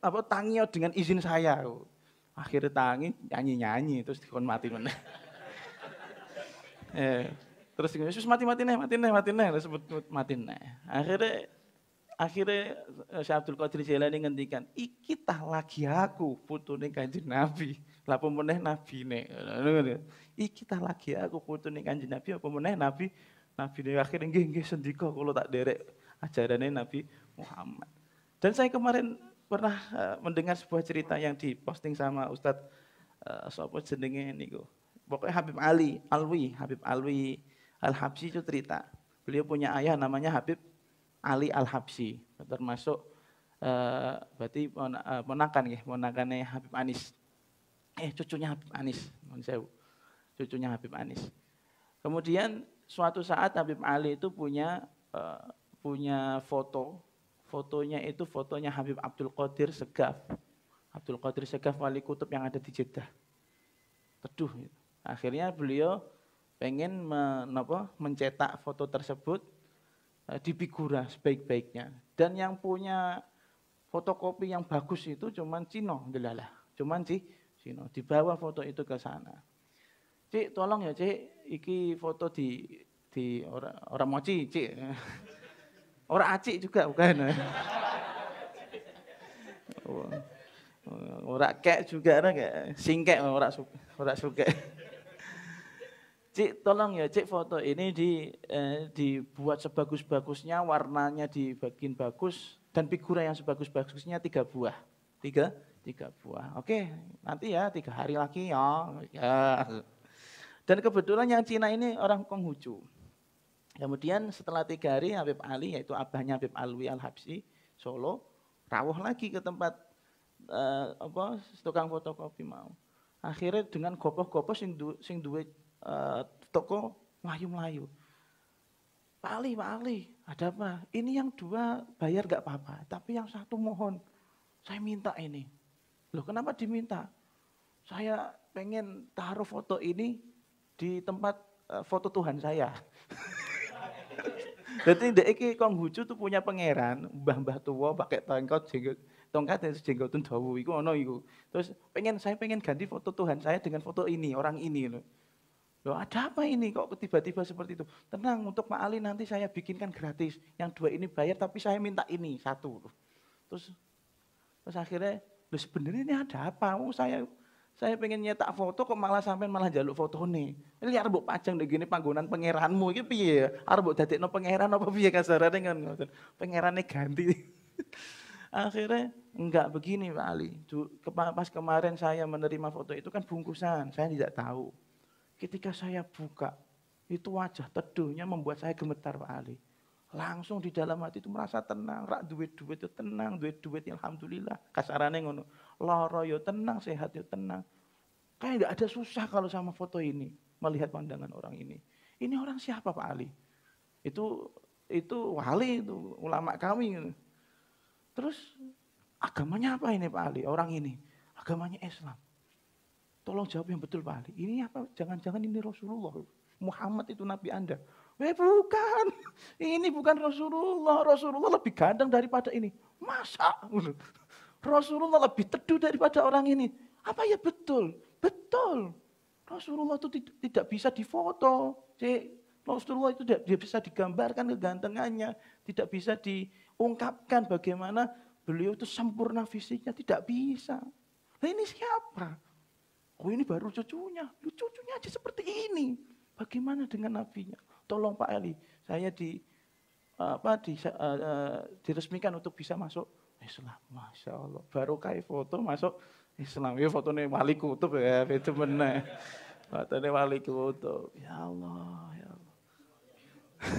apa tangi ya dengan izin saya ya. akhirnya tangi nyanyi nyanyi terus dikon mati meneh (laughs) eh Terus gue, terus mati mati nih, mati nih, mati nih, terus mati nih. Akhirnya akhirnya eh, Syekh Abdul Qadir Jailani ngendikan, iki tah lagi aku putune kanjeng Nabi. Lah apa Nabi ne. Iki tah lagi aku putune kanjeng Nabi apa meneh Nabi Nabi nih akhirnya nggih nggih sendika kalau tak derek ajarannya Nabi Muhammad. Dan saya kemarin pernah eh, mendengar sebuah cerita yang diposting sama Ustadz uh, eh, Sopo jenenge niku. Pokoknya Habib Ali, Alwi, Habib Alwi al Habsi itu cerita. Beliau punya ayah namanya Habib Ali al Habsi Termasuk uh, berarti pon, uh, eh, ponakan ya, ponakannya Habib Anis. Eh cucunya Habib Anis, Cucunya Habib Anis. Kemudian suatu saat Habib Ali itu punya uh, punya foto. Fotonya itu fotonya Habib Abdul Qadir Segaf. Abdul Qadir Segaf wali kutub yang ada di Jeddah. Teduh. Gitu. Akhirnya beliau pengen mencetak foto tersebut eh, di figura sebaik-baiknya. Dan yang punya fotokopi yang bagus itu cuman Cino, delalah. Cuman sih Cino, dibawa foto itu ke sana. Cik, tolong ya Cik, iki foto di di orang orang moci, Cik. (laughs) Orang acik juga bukan. (laughs) Orang kek juga, orang kek. Singkek, orang suka. Orang suka. Cik tolong ya cik foto ini di eh, dibuat sebagus-bagusnya, warnanya dibagiin bagus dan figura yang sebagus-bagusnya tiga buah. Tiga, tiga buah. Oke, nanti ya tiga hari lagi ya. ya. Dan kebetulan yang Cina ini orang Konghucu. Kemudian setelah tiga hari Habib Ali yaitu abahnya Habib Alwi Al Habsi Solo rawuh lagi ke tempat eh, apa tukang fotokopi mau. Akhirnya dengan gopoh-gopoh sing, du, sing duwe uh, toko melayu-melayu. Pak Ali, Pak Ali, ada apa? Ini yang dua bayar gak apa-apa, tapi yang satu mohon, saya minta ini. Loh kenapa diminta? Saya pengen taruh foto ini di tempat uh, foto Tuhan saya. (laughs) Jadi dek iki Konghucu tuh punya pangeran, mbah-mbah tua pakai tongkat jenggot tongkat dan jenggot itu iku ono iku. Terus pengen saya pengen ganti foto Tuhan saya dengan foto ini, orang ini loh. Loh ada apa ini kok tiba-tiba seperti itu? Tenang untuk Pak Ali nanti saya bikinkan gratis. Yang dua ini bayar tapi saya minta ini satu. Terus terus akhirnya loh sebenarnya ini ada apa? Oh, saya saya pengen nyetak foto kok malah sampai malah jaluk foto nih. Ini arep mbok pajang deh gini panggonan pangeranmu iki piye ya? Arep mbok no pangeran apa piye kasarane kan ngoten. ganti. (laughs) Akhirnya enggak begini Pak Ali. Pas kemarin saya menerima foto itu kan bungkusan, saya tidak tahu. Ketika saya buka, itu wajah teduhnya membuat saya gemetar Pak Ali. Langsung di dalam hati itu merasa tenang, rak duit-duit itu tenang, duit-duit alhamdulillah. Kasarannya ngono, loro yo tenang, sehat yo tenang. Kayak nggak ada susah kalau sama foto ini, melihat pandangan orang ini. Ini orang siapa Pak Ali? Itu itu wali itu ulama kami gitu. Terus agamanya apa ini Pak Ali? Orang ini agamanya Islam. Tolong jawab yang betul Pak Ali. Ini apa? Jangan-jangan ini Rasulullah. Muhammad itu Nabi Anda. Eh bukan, ini bukan Rasulullah. Rasulullah lebih ganteng daripada ini. Masa? Rasulullah lebih teduh daripada orang ini. Apa ya betul? Betul. Rasulullah itu tidak bisa difoto. Cik. Rasulullah itu tidak bisa digambarkan kegantengannya. Tidak bisa diungkapkan bagaimana beliau itu sempurna fisiknya. Tidak bisa. Nah, ini siapa? Oh ini baru cucunya, lu cucunya aja seperti ini. Bagaimana dengan nabinya? Tolong Pak Eli, saya di apa di, uh, diresmikan untuk bisa masuk Islam. Masya Allah, baru kayak foto masuk Islam. Ya foto nih wali kutub ya, itu benar. Foto nih wali kutub. Ya Allah, ya Allah. (laughs)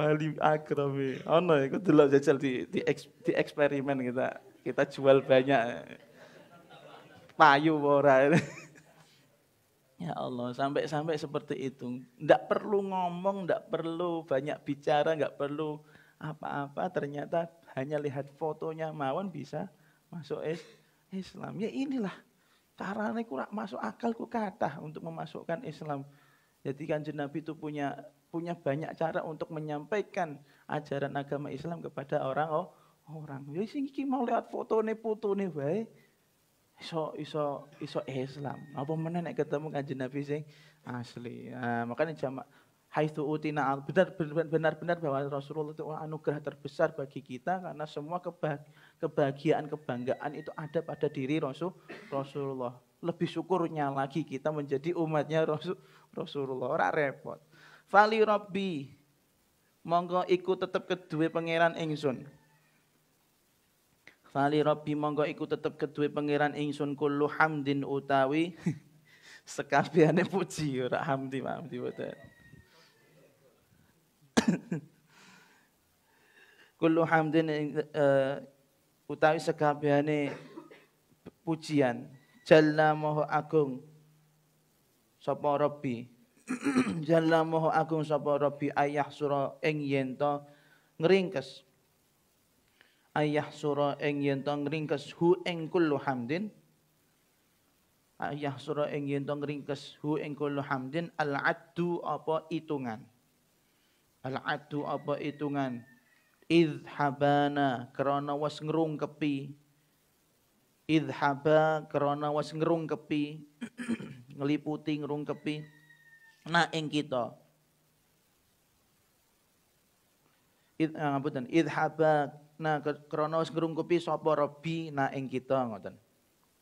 wali akrami. Oh no, itu ya, dulu jajal di, di, di eksperimen kita kita jual banyak payu ora. Ya Allah, sampai-sampai seperti itu. ndak perlu ngomong, ndak perlu banyak bicara, nggak perlu apa-apa. Ternyata hanya lihat fotonya mawon bisa masuk Islam. Ya inilah caranya kurang masuk akal ku kata untuk memasukkan Islam. Jadi kan Nabi itu punya punya banyak cara untuk menyampaikan ajaran agama Islam kepada orang oh, orang. Ya sing iki mau lihat foto fotone putune wae iso iso iso Islam. Apa mana nek ketemu kanjeng Nabi sing asli. Nah, makanya jamak haitsu utina al, benar benar benar bahwa Rasulullah itu anugerah terbesar bagi kita karena semua kebahagiaan kebanggaan itu ada pada diri Rasul Rasulullah. Lebih syukurnya lagi kita menjadi umatnya Rasul Rasulullah. Ora repot. Fali Robbi monggo ikut tetap kedua pangeran ingsun. Fali Rabbi monggo iku tetep kedue pangeran ingsun kullu hamdin utawi (laughs) sekabiane puji ora hamdi hamdi boten. (coughs) kullu hamdin uh, utawi sekabiane pujian jalla moho agung sapa Rabbi (coughs) jalla moho agung sapa Rabbi ayah sura ing yen to ngringkes ayah sura ing yen to ngringkes hu ing kullu hamdin ayah sura ing yen to ngringkes hu ing kullu hamdin al addu apa itungan, al addu apa itungan idhabana krana was ngrung kepi idhaba krana was ngrung kepi (clears throat) ngeliputi ngrung kepi na ing kita id uh, idhaba Nah, krono wis ngrungkupi sapa Rabbi na ing kita ngoten.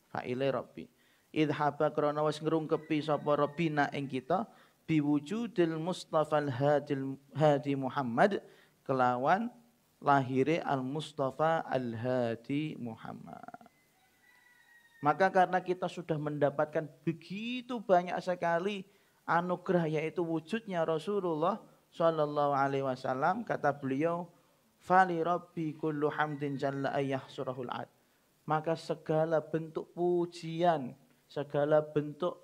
Faile Rabbi. Idhaba krono wis ngrungkupi sapa Rabbi na ing kita biwujudil Mustafa al-Hadil Hadi Muhammad kelawan lahire al-Mustafa al-Hadi Muhammad. Maka karena kita sudah mendapatkan begitu banyak sekali anugerah yaitu wujudnya Rasulullah Shallallahu Alaihi Wasallam kata beliau Fali rabbi kullu hamdin jalla ayah surahul ad. Maka segala bentuk pujian, segala bentuk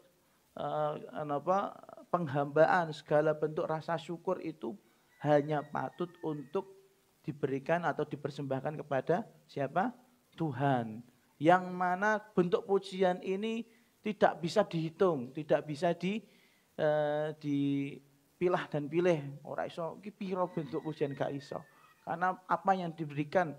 uh, apa, penghambaan, segala bentuk rasa syukur itu hanya patut untuk diberikan atau dipersembahkan kepada siapa? Tuhan. Yang mana bentuk pujian ini tidak bisa dihitung, tidak bisa di uh, dipilah dan pilih. Ora iso iki piro bentuk pujian gak iso. Karena apa yang diberikan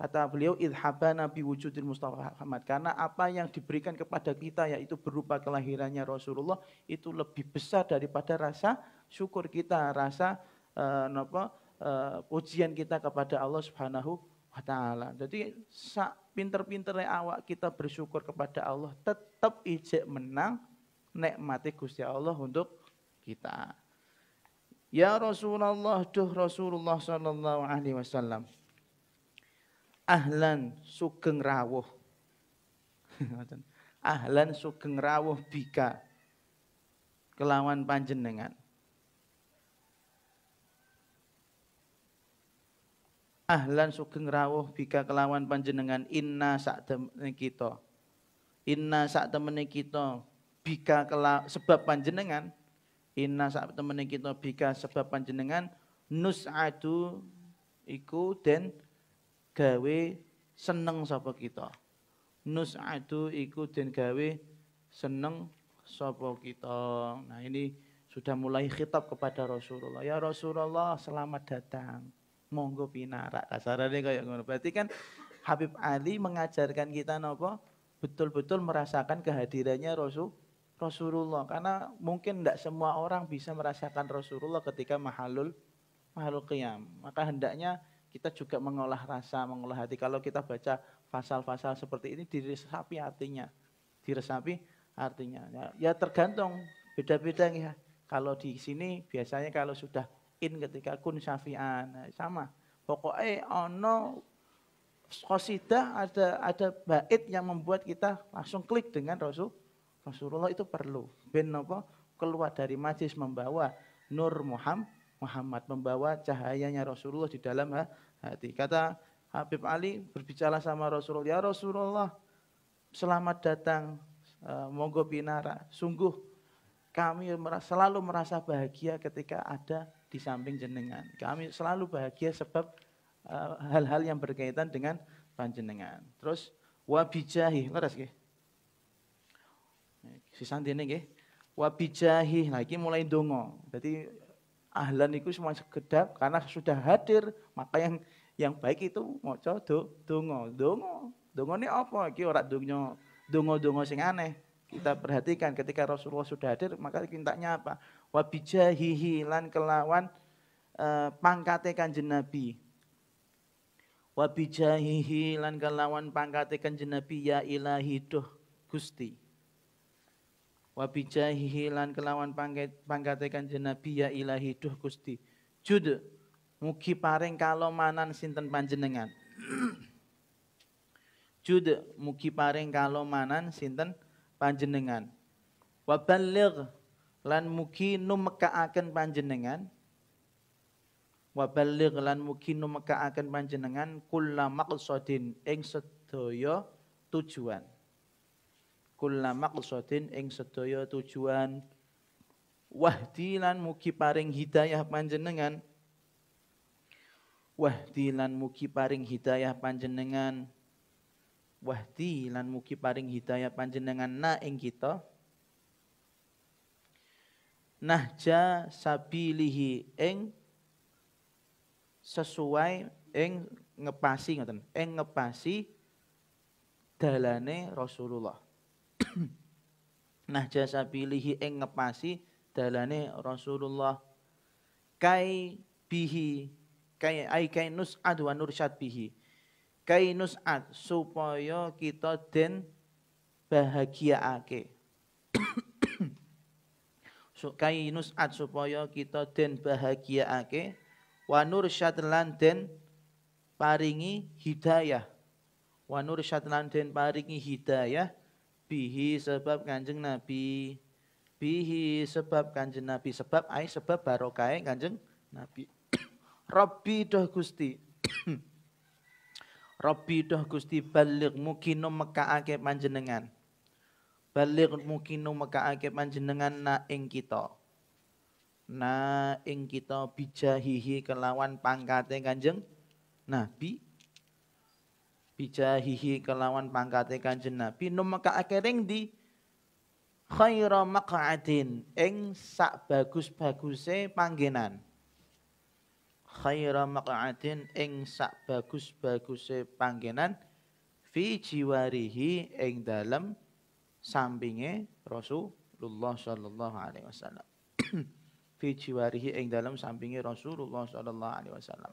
kata beliau idhabana bi wujudil Mustafa Muhammad karena apa yang diberikan kepada kita yaitu berupa kelahirannya Rasulullah itu lebih besar daripada rasa syukur kita rasa eh, apa uh, eh, pujian kita kepada Allah Subhanahu wa taala. Jadi sak pinter-pinternya awak kita bersyukur kepada Allah tetap ijek menang nikmati Gusti Allah untuk kita. Ya Rasulullah, duh Rasulullah sallallahu alaihi wasallam. Ahlan sugeng rawuh. (laughs) Ahlan sugeng rawuh bika kelawan panjenengan. Ahlan sugeng rawuh bika kelawan panjenengan inna sak temene kita. Inna sak temene kita bika kela, sebab panjenengan Inna sak temene kita bika sebab panjenengan nus'adu iku dan gawe seneng sapa kita. Nus'adu iku dan gawe seneng sapa kita. Nah ini sudah mulai khitab kepada Rasulullah. Ya Rasulullah selamat datang. Monggo pinarak. Kasarannya nah, kayak ngono. Berarti kan Habib Ali mengajarkan kita nopo betul-betul merasakan kehadirannya Rasul Rasulullah karena mungkin tidak semua orang bisa merasakan Rasulullah ketika mahalul mahalul qiyam. Maka hendaknya kita juga mengolah rasa, mengolah hati. Kalau kita baca pasal-pasal seperti ini diresapi artinya. Diresapi artinya. Ya, ya, tergantung beda-beda ya. Kalau di sini biasanya kalau sudah in ketika kun syafi'an nah, sama. Pokoknya ono kosida ada ada bait yang membuat kita langsung klik dengan Rasul Rasulullah itu perlu. Ben apa? Keluar dari majlis membawa Nur Muhammad, Muhammad membawa cahayanya Rasulullah di dalam eh, hati. Kata Habib Ali berbicara sama Rasulullah, ya Rasulullah selamat datang, eh, monggo binara. Sungguh kami selalu merasa bahagia ketika ada di samping jenengan. Kami selalu bahagia sebab eh, hal-hal yang berkaitan dengan panjenengan. Terus wabijahi, leres nggih? sisantene nggih. Wa bijahi. Nah iki mulai dongo. Jadi ahlan itu semua segedap karena sudah hadir, maka yang yang baik itu maca do, dongo. Dongo. dongo ini apa? Iki ora dongo, dongo-dongo sing aneh. Kita perhatikan ketika Rasulullah sudah hadir, maka kintanya apa? Wa bijahihi kelawan uh, pangkate Kanjeng Nabi wa lan kelawan pangkate kanjeng Nabi ya ilahi doh Gusti wa bijahihi kelawan pangkate kanjeng Nabi ya Ilahi duh Gusti. Jud mugi paring kalomanan sinten panjenengan. (clears throat) Jud mugi paring kalomanan sinten panjenengan. Wa balligh lan mugi numekaaken panjenengan. Wa balligh lan mugi numekaaken panjenengan kulla maqsadin ing sedaya tujuan kulla maqsadin ing sedaya tujuan wahdilan mugi paring hidayah panjenengan wahdilan mugi paring hidayah panjenengan wahdi lan mugi paring hidayah panjenengan na ing kita nahja sabilihi ing sesuai ing ngepasi ngoten ing ngepasi dalane Rasulullah nah jasa pilihi ing ngepasi dalane Rasulullah kai bihi kai ai kai nus'ad wa nursyad bihi kai nus'ad supaya kita den bahagia (coughs) so, kai nus'ad supaya kita den ake wa nursyad lan den paringi hidayah wanur nursyad lan den paringi hidayah bihi sebab kanjeng Nabi bihi sebab kanjeng Nabi sebab ai sebab barokai kanjeng Nabi (coughs) Robbi doh Gusti (coughs) Robbi doh Gusti balik mukino ake panjenengan balik mukino ake panjenengan na ing kita na ing kita bijahihi kelawan pangkate kanjeng Nabi bijahihi kelawan pangkate kanjeng Nabi numeka akering di khaira maq'adin ing sak bagus-baguse panggenan khaira maq'adin ing sak bagus-baguse panggenan fi jiwarihi ing dalem sampinge Rasulullah sallallahu alaihi wasallam (clears throat) fi jiwarihi ing dalem sampinge Rasulullah sallallahu alaihi wasallam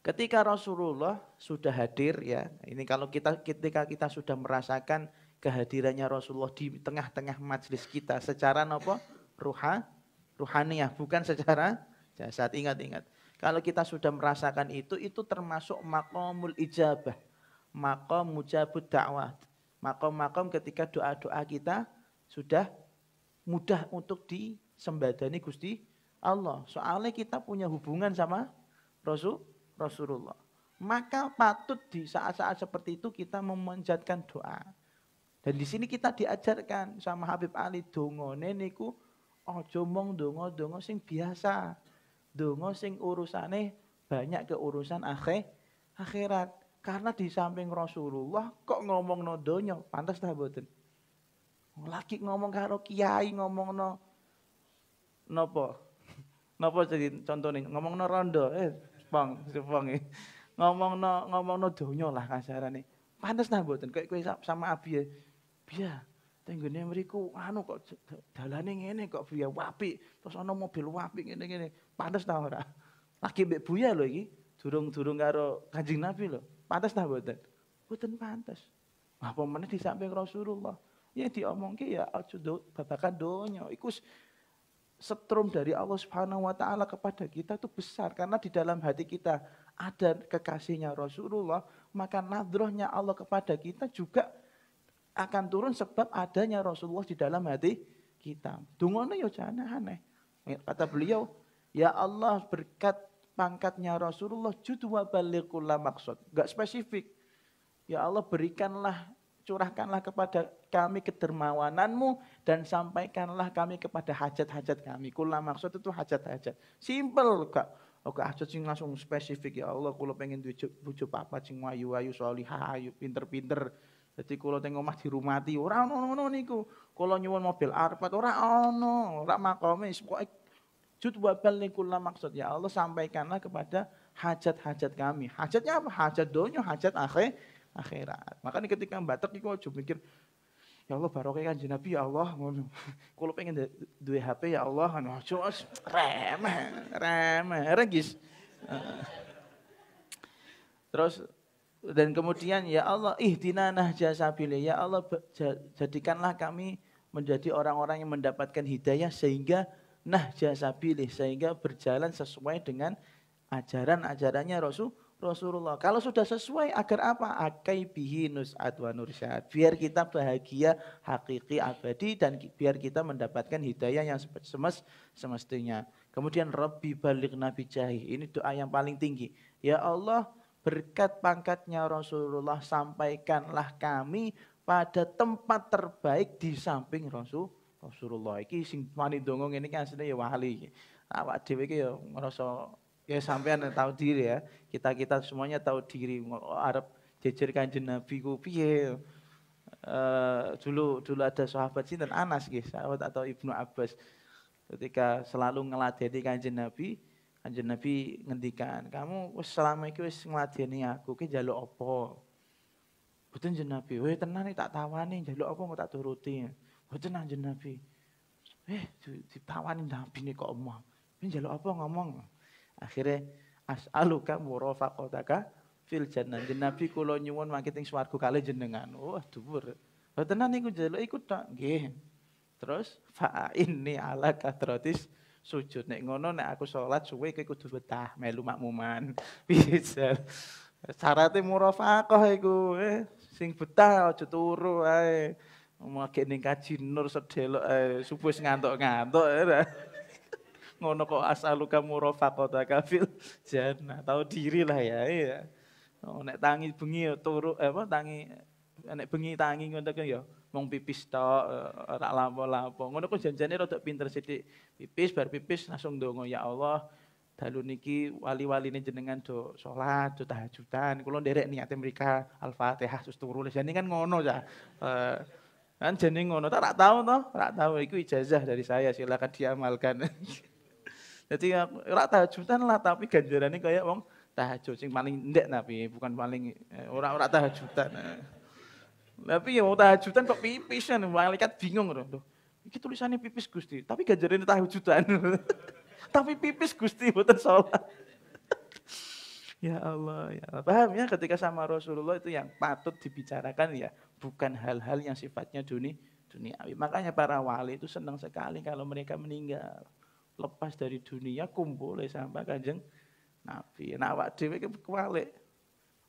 Ketika Rasulullah sudah hadir ya, ini kalau kita ketika kita sudah merasakan kehadirannya Rasulullah di tengah-tengah majelis kita secara apa? Ruha, ruhaniyah, bukan secara jasad. Ingat-ingat. Kalau kita sudah merasakan itu, itu termasuk makomul ijabah. Makom mujabud dakwah. Makom-makom ketika doa-doa kita sudah mudah untuk disembadani Gusti Allah. Soalnya kita punya hubungan sama Rasul Rasulullah. Maka patut di saat-saat seperti itu kita memanjatkan doa. Dan di sini kita diajarkan sama Habib Ali dongone niku oh mong dongo dongo sing biasa. Dongo sing urusane banyak ke urusan akhir akhirat. Karena di samping Rasulullah kok ngomong no donyo, pantas dah boten. Lagi ngomong karo kiai ngomong no nopo (laughs) nopo jadi contoh nih ngomong no rondo eh Pong, sepong no Ngomongno ngomongno donya lah nih panas nah buatan kayak kowe sama Abi ya. Biya, tenggernya mereka anu kok dalane ngene kok Buya wapi terus ana mobil wapi ngene-ngene. panas ta nah ora? Lagi mbek Buya lho iki, durung-durung karo Kanjeng Nabi lho. Pantes nah ta buatan Mboten pantes. Apa mana disamping Rasulullah. Ya diomongke ya do, babakan donya. ikus setrum dari Allah Subhanahu wa taala kepada kita itu besar karena di dalam hati kita ada kekasihnya Rasulullah, maka nadrohnya Allah kepada kita juga akan turun sebab adanya Rasulullah di dalam hati kita. Dungone yo ya jangan aneh. Kata beliau, ya Allah berkat pangkatnya Rasulullah judwa balikula maksud. Enggak spesifik. Ya Allah berikanlah, curahkanlah kepada kami kedermawananmu dan sampaikanlah kami kepada hajat-hajat kami. Kula maksud itu hajat-hajat. Simple kak. Oke, oh, hajat sing langsung spesifik ya Allah. Kulo pengen tujuh bojo apa, sing ayu soalnya solihah, ayu pinter-pinter. Jadi kulo tengok omah dirumati, ora ono ngono niku. Kalau nyuwun mobil arpat ora ono, ora makome pokoke jut nih kulo maksud ya Allah sampaikanlah kepada hajat-hajat kami. Hajatnya apa? Hajat dunia, hajat akhir, akhirat. Makanya ketika mbak iku aja mikir ya Allah barokah kan Nabi ya Allah ngono. (laughs) Kulo pengen duwe HP ya Allah ngono. Aja remeh, remeh, regis. Terus dan kemudian ya Allah ihdina nahja sabile ya Allah jadikanlah kami menjadi orang-orang yang mendapatkan hidayah sehingga nahja sabile sehingga berjalan sesuai dengan ajaran-ajarannya Rasul Rasulullah. Kalau sudah sesuai agar apa? Akai bihi nus'at wa nursyad. Biar kita bahagia hakiki abadi dan biar kita mendapatkan hidayah yang semes semestinya. Kemudian Rabbi balik Nabi Jahi. Ini doa yang paling tinggi. Ya Allah berkat pangkatnya Rasulullah sampaikanlah kami pada tempat terbaik di samping Rasul Rasulullah. Ini sing mani ini kan sudah ya wali. Awak dewi ya merasa Ya sampean tahu diri ya. Kita kita semuanya tahu diri. Arab jejer kanjeng Nabi ku piye. Uh, dulu dulu ada sahabat sih dan Anas guys, sahabat atau Ibnu Abbas. Ketika selalu ngeladeni kanjeng Nabi, kanjeng Nabi ngendikan, "Kamu selama itu wis ngladeni aku, ki jalur apa?" Betul jeneng Nabi, "Weh nih tak tawani, jalur apa mau tak turuti." Boten anjen Nabi. Eh, ditawani Nabi nih kok omong. Ini jaluk apa ngomong? Akhirnya as'aluka murafaqataka fil jannah. Jadi lo kula nyuwun mangke teng swarga kali jenengan. Wah, dhuwur. Lah tenan niku njaluk iku tok. Nggih. Terus fa'in fa'inni ala kathratis sujud. Nek ngono nek aku sholat suwe iku kudu betah melu makmuman. (laughs) Bisa. Syaratnya murafaqah iku eh. sing betah aja turu ae. Mau kene kaji nur sedelok eh subuh ngantuk-ngantuk. Eh. ngono kok asaluka murafaqataka kafil jana Tahu diri lah ya. Iya. Oh, nek tangi bengi ya turu eh, apa tangi nek bengi tangi ngono kan ya mong pipis tok ora eh, lapo-lapo. Ngono kok janjane rada pinter sithik. Pipis bar pipis langsung ndonga ya Allah dalu niki wali-waline jenengan do sholat do tahajudan, kula nderek niate mereka Al-Fatihah terus turu. Jane kan ngono ya. kan jeneng ngono, tak tahu toh, tak tahu iku ijazah dari saya silakan diamalkan. (laughs) Jadi ora tahajudan lah tapi ganjarannya kayak wong tahajud sing paling ndek tapi bukan paling eh, ora-ora tahajudan. Eh. Tapi ya mau tahajudan kok pipis kan malaikat bingung loh. Tuh. iki tulisannya pipis Gusti, tapi ganjarannya tahajudan. (laughs) tapi pipis Gusti mboten salat. (laughs) ya Allah, ya Allah. Paham ya ketika sama Rasulullah itu yang patut dibicarakan ya, bukan hal-hal yang sifatnya duni duniawi. Makanya para wali itu senang sekali kalau mereka meninggal lepas dari dunia kumpul ya sama kanjeng Nabi. Nah awak dewi kembali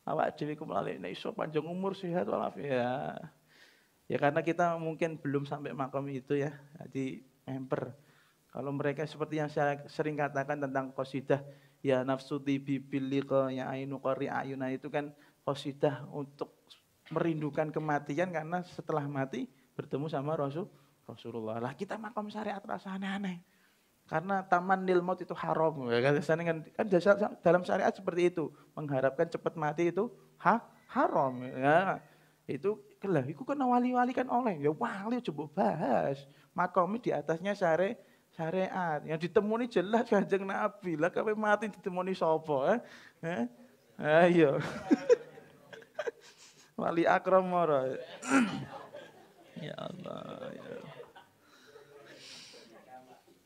Awak dewi kewalik. Nah iso panjang umur sehat walafiat. Ya ya karena kita mungkin belum sampai makam itu ya. Jadi member. Kalau mereka seperti yang saya sering katakan tentang kosidah. Ya nafsu tibi bilika ya ainu kori ayuna nah, itu kan kosidah untuk merindukan kematian karena setelah mati bertemu sama Rasul Rasulullah. Lah kita makam syariat rasa aneh-aneh. Karena taman nil itu haram. Ya kan? kan, kan, kan dalam syariat seperti itu. Mengharapkan cepat mati itu ha, haram. Ya. Itu kelah, itu kena wali-wali kan oleh. Ya wali coba bahas. Makomi di atasnya syari, syariat. Yang ditemuni jelas kanjeng Nabi. Lah kami mati ditemuni sopo. Eh? Eh? Ayo. Ah, iya. (laughs) wali akram (clears throat) Ya Allah. Ya Allah.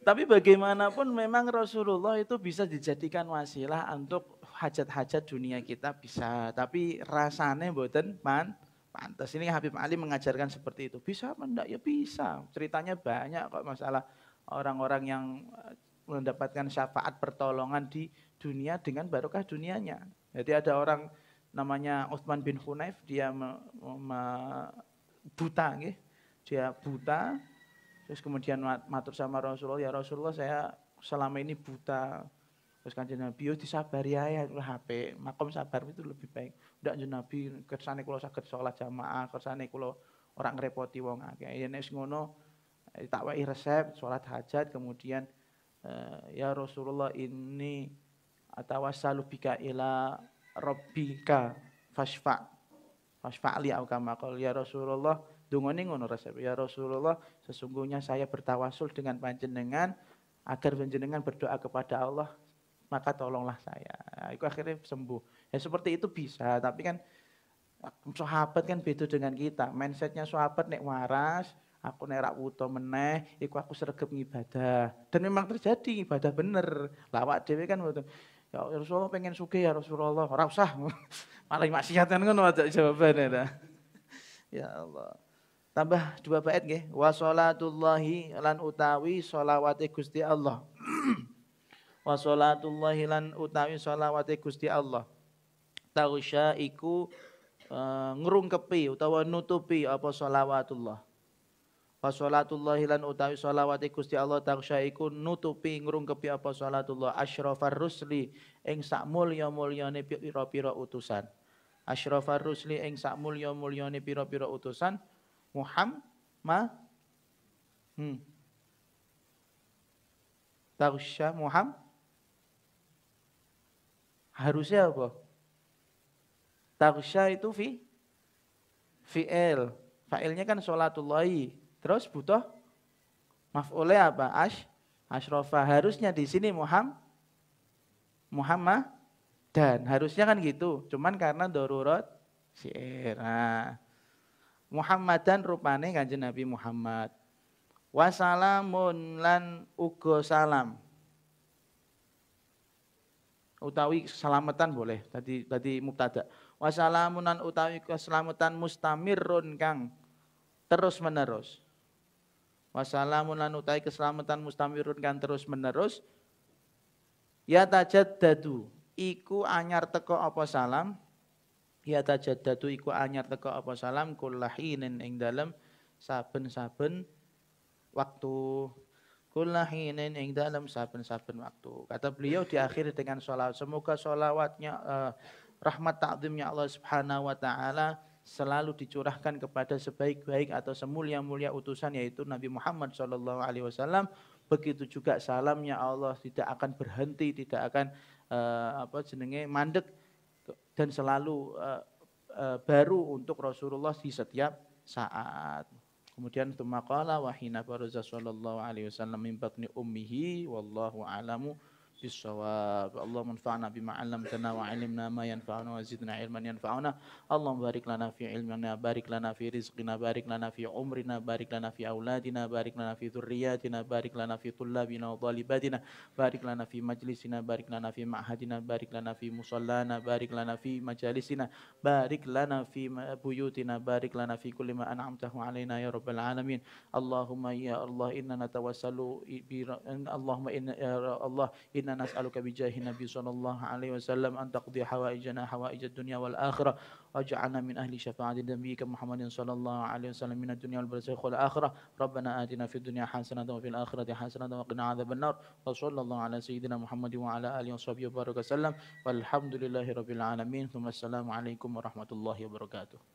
Tapi bagaimanapun memang Rasulullah itu bisa dijadikan wasilah untuk hajat-hajat dunia kita bisa. Tapi rasanya buatan man, pantas. Ini Habib Ali mengajarkan seperti itu. Bisa apa enggak? Ya bisa. Ceritanya banyak kok masalah orang-orang yang eh, mendapatkan syafaat pertolongan di dunia dengan barokah dunianya. Jadi ada orang namanya Utsman bin Hunayf, dia me, me, buta, gitu. dia buta, Terus kemudian matur sama Rasulullah, ya Rasulullah saya selama ini buta. Terus kanjeng Nabi, yo disabari ya, HP, makom sabar itu lebih baik. Udah kanjeng Nabi, kersane kulo sakit sholat jamaah, kersane kulo orang ngerepoti wong akeh. Ya nek ngono eh, tak wae resep sholat hajat kemudian eh, ya Rasulullah ini atawassalu bika ila rabbika fasfa fasfa li au kama ya Rasulullah dungane ngono resep. Ya Rasulullah, sesungguhnya saya bertawasul dengan panjenengan agar panjenengan berdoa kepada Allah, maka tolonglah saya. Nah, itu akhirnya sembuh. Ya seperti itu bisa, tapi kan sahabat kan beda dengan kita. Mindsetnya sahabat nek waras, aku nek rak wuto meneh, iku aku sregep ngibadah. Dan memang terjadi ibadah bener. Lawak dhewe kan ngoten. Ya Rasulullah pengen sugih ya Rasulullah, ora usah. (laughs) Malah maksiatan ngono ada jawabannya dah. (laughs) Ya Allah. Tambah dua bait nggih. Wa sholatullahi lan utawi sholawate Gusti Allah. (clears throat) Wa sholatullahi lan utawi sholawate Gusti Allah. Tausya iku uh, eh, ngrungkepi utawa nutupi apa sholawatullah. Wa sholatullahi lan utawi sholawate Gusti Allah tausya iku nutupi ngrungkepi apa sholatullah asyrafar rusli ing sak mulya-mulyane pira-pira utusan. Asyrafar rusli ing sak mulya-mulyane pira-pira utusan. Muhammad hmm. Tarsya Muhammad harusnya apa? Tarsya itu fi fi'il. Fa'ilnya kan sholatullahi. Terus butuh maf'ulnya apa? Ash Ashrafah Harusnya di sini Muhammad Muhammad dan harusnya kan gitu. Cuman karena darurat si'ir. Nah, Muhammadan rupane kanjeng Nabi Muhammad. Wasalamun lan uga salam. Utawi keselamatan boleh. Tadi tadi mubtada. Wasalamun lan utawi keselamatan mustamirun kang terus menerus. Wasalamun lan utawi keselamatan mustamirun kang terus menerus. Ya tajaddadu iku anyar teko apa salam ya tajaddadu iku anyar teko apa salam kullahinin ing dalem saben-saben waktu kullahinin ing dalem saben-saben waktu kata beliau diakhiri dengan sholawat semoga sholawatnya eh, rahmat takzimnya Allah subhanahu wa ta'ala selalu dicurahkan kepada sebaik-baik atau semulia-mulia utusan yaitu Nabi Muhammad Shallallahu Alaihi Wasallam begitu juga salamnya Allah tidak akan berhenti tidak akan eh, apa jenenge mandek dan selalu uh, uh, baru untuk Rasulullah di setiap saat. Kemudian tsumma qala wa hina baraza sallallahu alaihi wasallam min batni ummihi wallahu alamu bisawab. Allah manfa'na bima 'allamtana wa 'allimna ma yanfa'una wa zidna 'ilman yanfa'una. Allah barik lana fi 'ilmina, barik lana fi rizqina, barik lana fi 'umrina, barik lana fi auladina, barik lana fi dzurriyyatina, barik lana fi tullabina wa talibatina, barik lana fi majlisina, barik lana fi ma'hadina, barik lana fi musallana, barik lana fi majalisina, barik lana fi buyutina, barik lana fi kulli ma an'amtahu 'alaina ya rabbal 'alamin. Allahumma ya Allah inna natawassalu bi Allahumma inna Allah inna نسألك بجاه النبي صلى الله عليه وسلم أن تقضي حوائجنا حوائج الدنيا والآخرة واجعلنا من أهل شفاعة نبيك محمد صلى الله عليه وسلم من الدنيا والبرزخ والآخرة ربنا آتنا في الدنيا حسنة وفي الآخرة حسنة وقنا عذاب النار وصلى الله على سيدنا محمد وعلى آله وصحبه وبارك وسلم والحمد لله رب العالمين ثم السلام عليكم ورحمة الله وبركاته